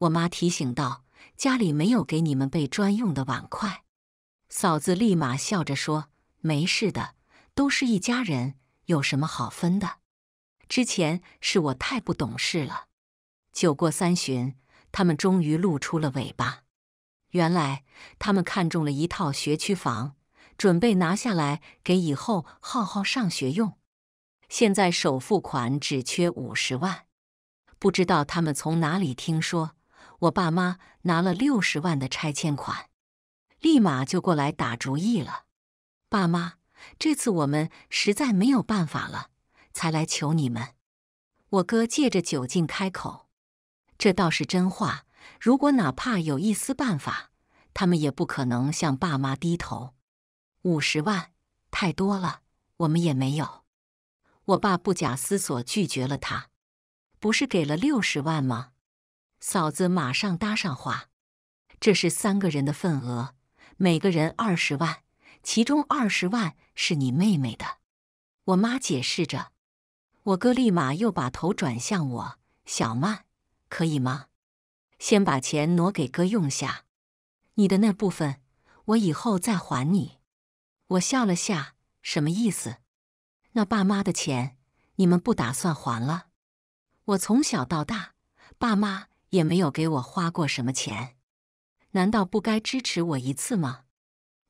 我妈提醒道：“家里没有给你们备专用的碗筷。”嫂子立马笑着说：“没事的，都是一家人，有什么好分的？之前是我太不懂事了。”酒过三巡，他们终于露出了尾巴。原来他们看中了一套学区房，准备拿下来给以后浩浩上学用。现在首付款只缺五十万，不知道他们从哪里听说。我爸妈拿了六十万的拆迁款，立马就过来打主意了。爸妈，这次我们实在没有办法了，才来求你们。我哥借着酒劲开口：“这倒是真话。如果哪怕有一丝办法，他们也不可能向爸妈低头。五十万太多了，我们也没有。”我爸不假思索拒绝了他：“不是给了六十万吗？”嫂子马上搭上话：“这是三个人的份额，每个人二十万，其中二十万是你妹妹的。”我妈解释着。我哥立马又把头转向我：“小曼，可以吗？先把钱挪给哥用下，你的那部分我以后再还你。”我笑了下：“什么意思？那爸妈的钱你们不打算还了？我从小到大，爸妈……”也没有给我花过什么钱，难道不该支持我一次吗？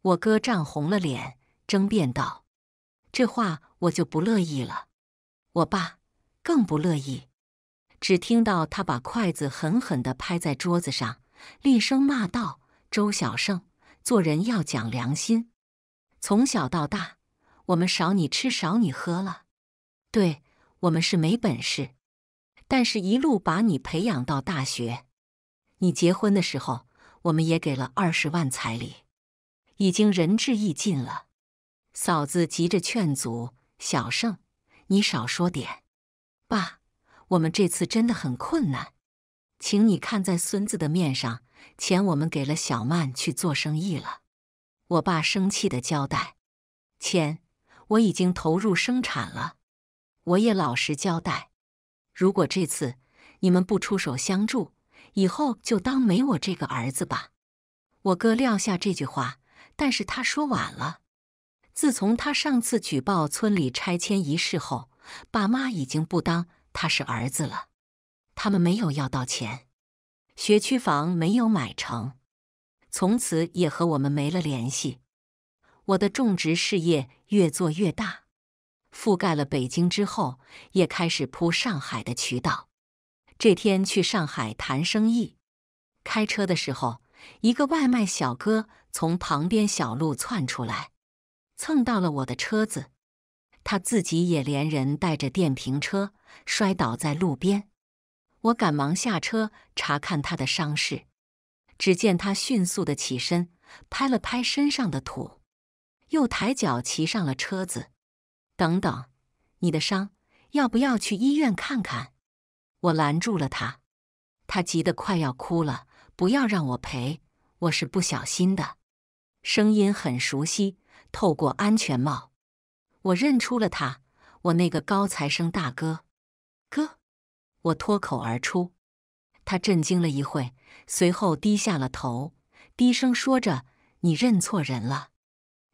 我哥涨红了脸，争辩道：“这话我就不乐意了。”我爸更不乐意，只听到他把筷子狠狠的拍在桌子上，厉声骂道：“周小胜，做人要讲良心！从小到大，我们少你吃少你喝了，对我们是没本事。”但是，一路把你培养到大学，你结婚的时候，我们也给了二十万彩礼，已经仁至义尽了。嫂子急着劝阻小胜：“你少说点。”爸，我们这次真的很困难，请你看在孙子的面上，钱我们给了小曼去做生意了。我爸生气的交代：“钱我已经投入生产了，我也老实交代。”如果这次你们不出手相助，以后就当没我这个儿子吧。我哥撂下这句话，但是他说晚了。自从他上次举报村里拆迁一事后，爸妈已经不当他是儿子了。他们没有要到钱，学区房没有买成，从此也和我们没了联系。我的种植事业越做越大。覆盖了北京之后，也开始铺上海的渠道。这天去上海谈生意，开车的时候，一个外卖小哥从旁边小路窜出来，蹭到了我的车子。他自己也连人带着电瓶车摔倒在路边。我赶忙下车查看他的伤势，只见他迅速的起身，拍了拍身上的土，又抬脚骑上了车子。等等，你的伤要不要去医院看看？我拦住了他，他急得快要哭了。不要让我赔，我是不小心的。声音很熟悉，透过安全帽，我认出了他，我那个高材生大哥，哥！我脱口而出。他震惊了一会，随后低下了头，低声说着：“你认错人了。”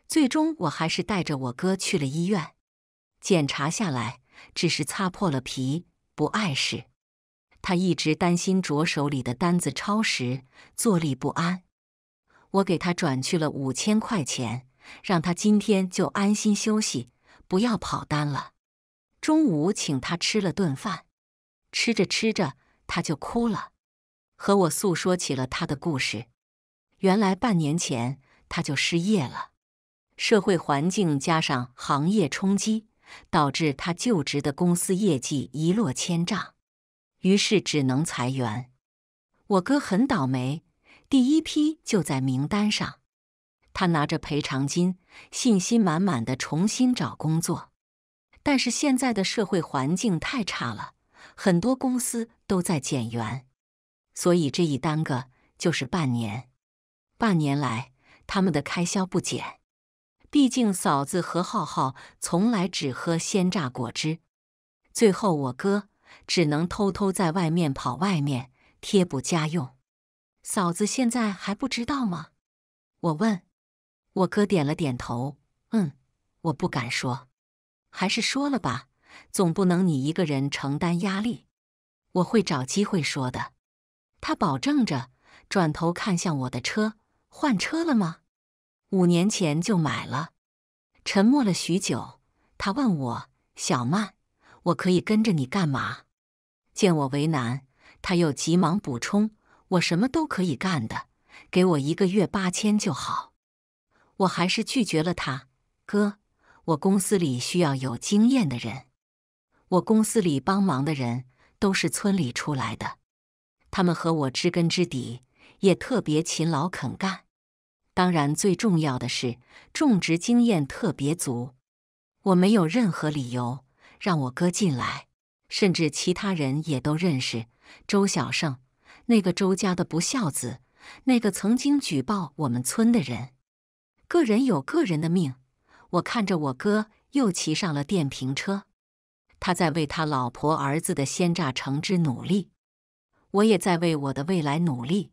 最终，我还是带着我哥去了医院。检查下来只是擦破了皮，不碍事。他一直担心着手里的单子超时，坐立不安。我给他转去了五千块钱，让他今天就安心休息，不要跑单了。中午请他吃了顿饭，吃着吃着他就哭了，和我诉说起了他的故事。原来半年前他就失业了，社会环境加上行业冲击。导致他就职的公司业绩一落千丈，于是只能裁员。我哥很倒霉，第一批就在名单上。他拿着赔偿金，信心满满的重新找工作。但是现在的社会环境太差了，很多公司都在减员，所以这一耽搁就是半年。半年来，他们的开销不减。毕竟，嫂子和浩浩从来只喝鲜榨果汁。最后，我哥只能偷偷在外面跑外面贴补家用。嫂子现在还不知道吗？我问。我哥点了点头，嗯，我不敢说，还是说了吧，总不能你一个人承担压力。我会找机会说的。他保证着，转头看向我的车，换车了吗？五年前就买了。沉默了许久，他问我：“小曼，我可以跟着你干嘛？”见我为难，他又急忙补充：“我什么都可以干的，给我一个月八千就好。”我还是拒绝了他。哥，我公司里需要有经验的人。我公司里帮忙的人都是村里出来的，他们和我知根知底，也特别勤劳肯干。当然，最重要的是种植经验特别足。我没有任何理由让我哥进来，甚至其他人也都认识周小胜，那个周家的不孝子，那个曾经举报我们村的人。个人有个人的命。我看着我哥又骑上了电瓶车，他在为他老婆儿子的鲜榨橙汁努力，我也在为我的未来努力。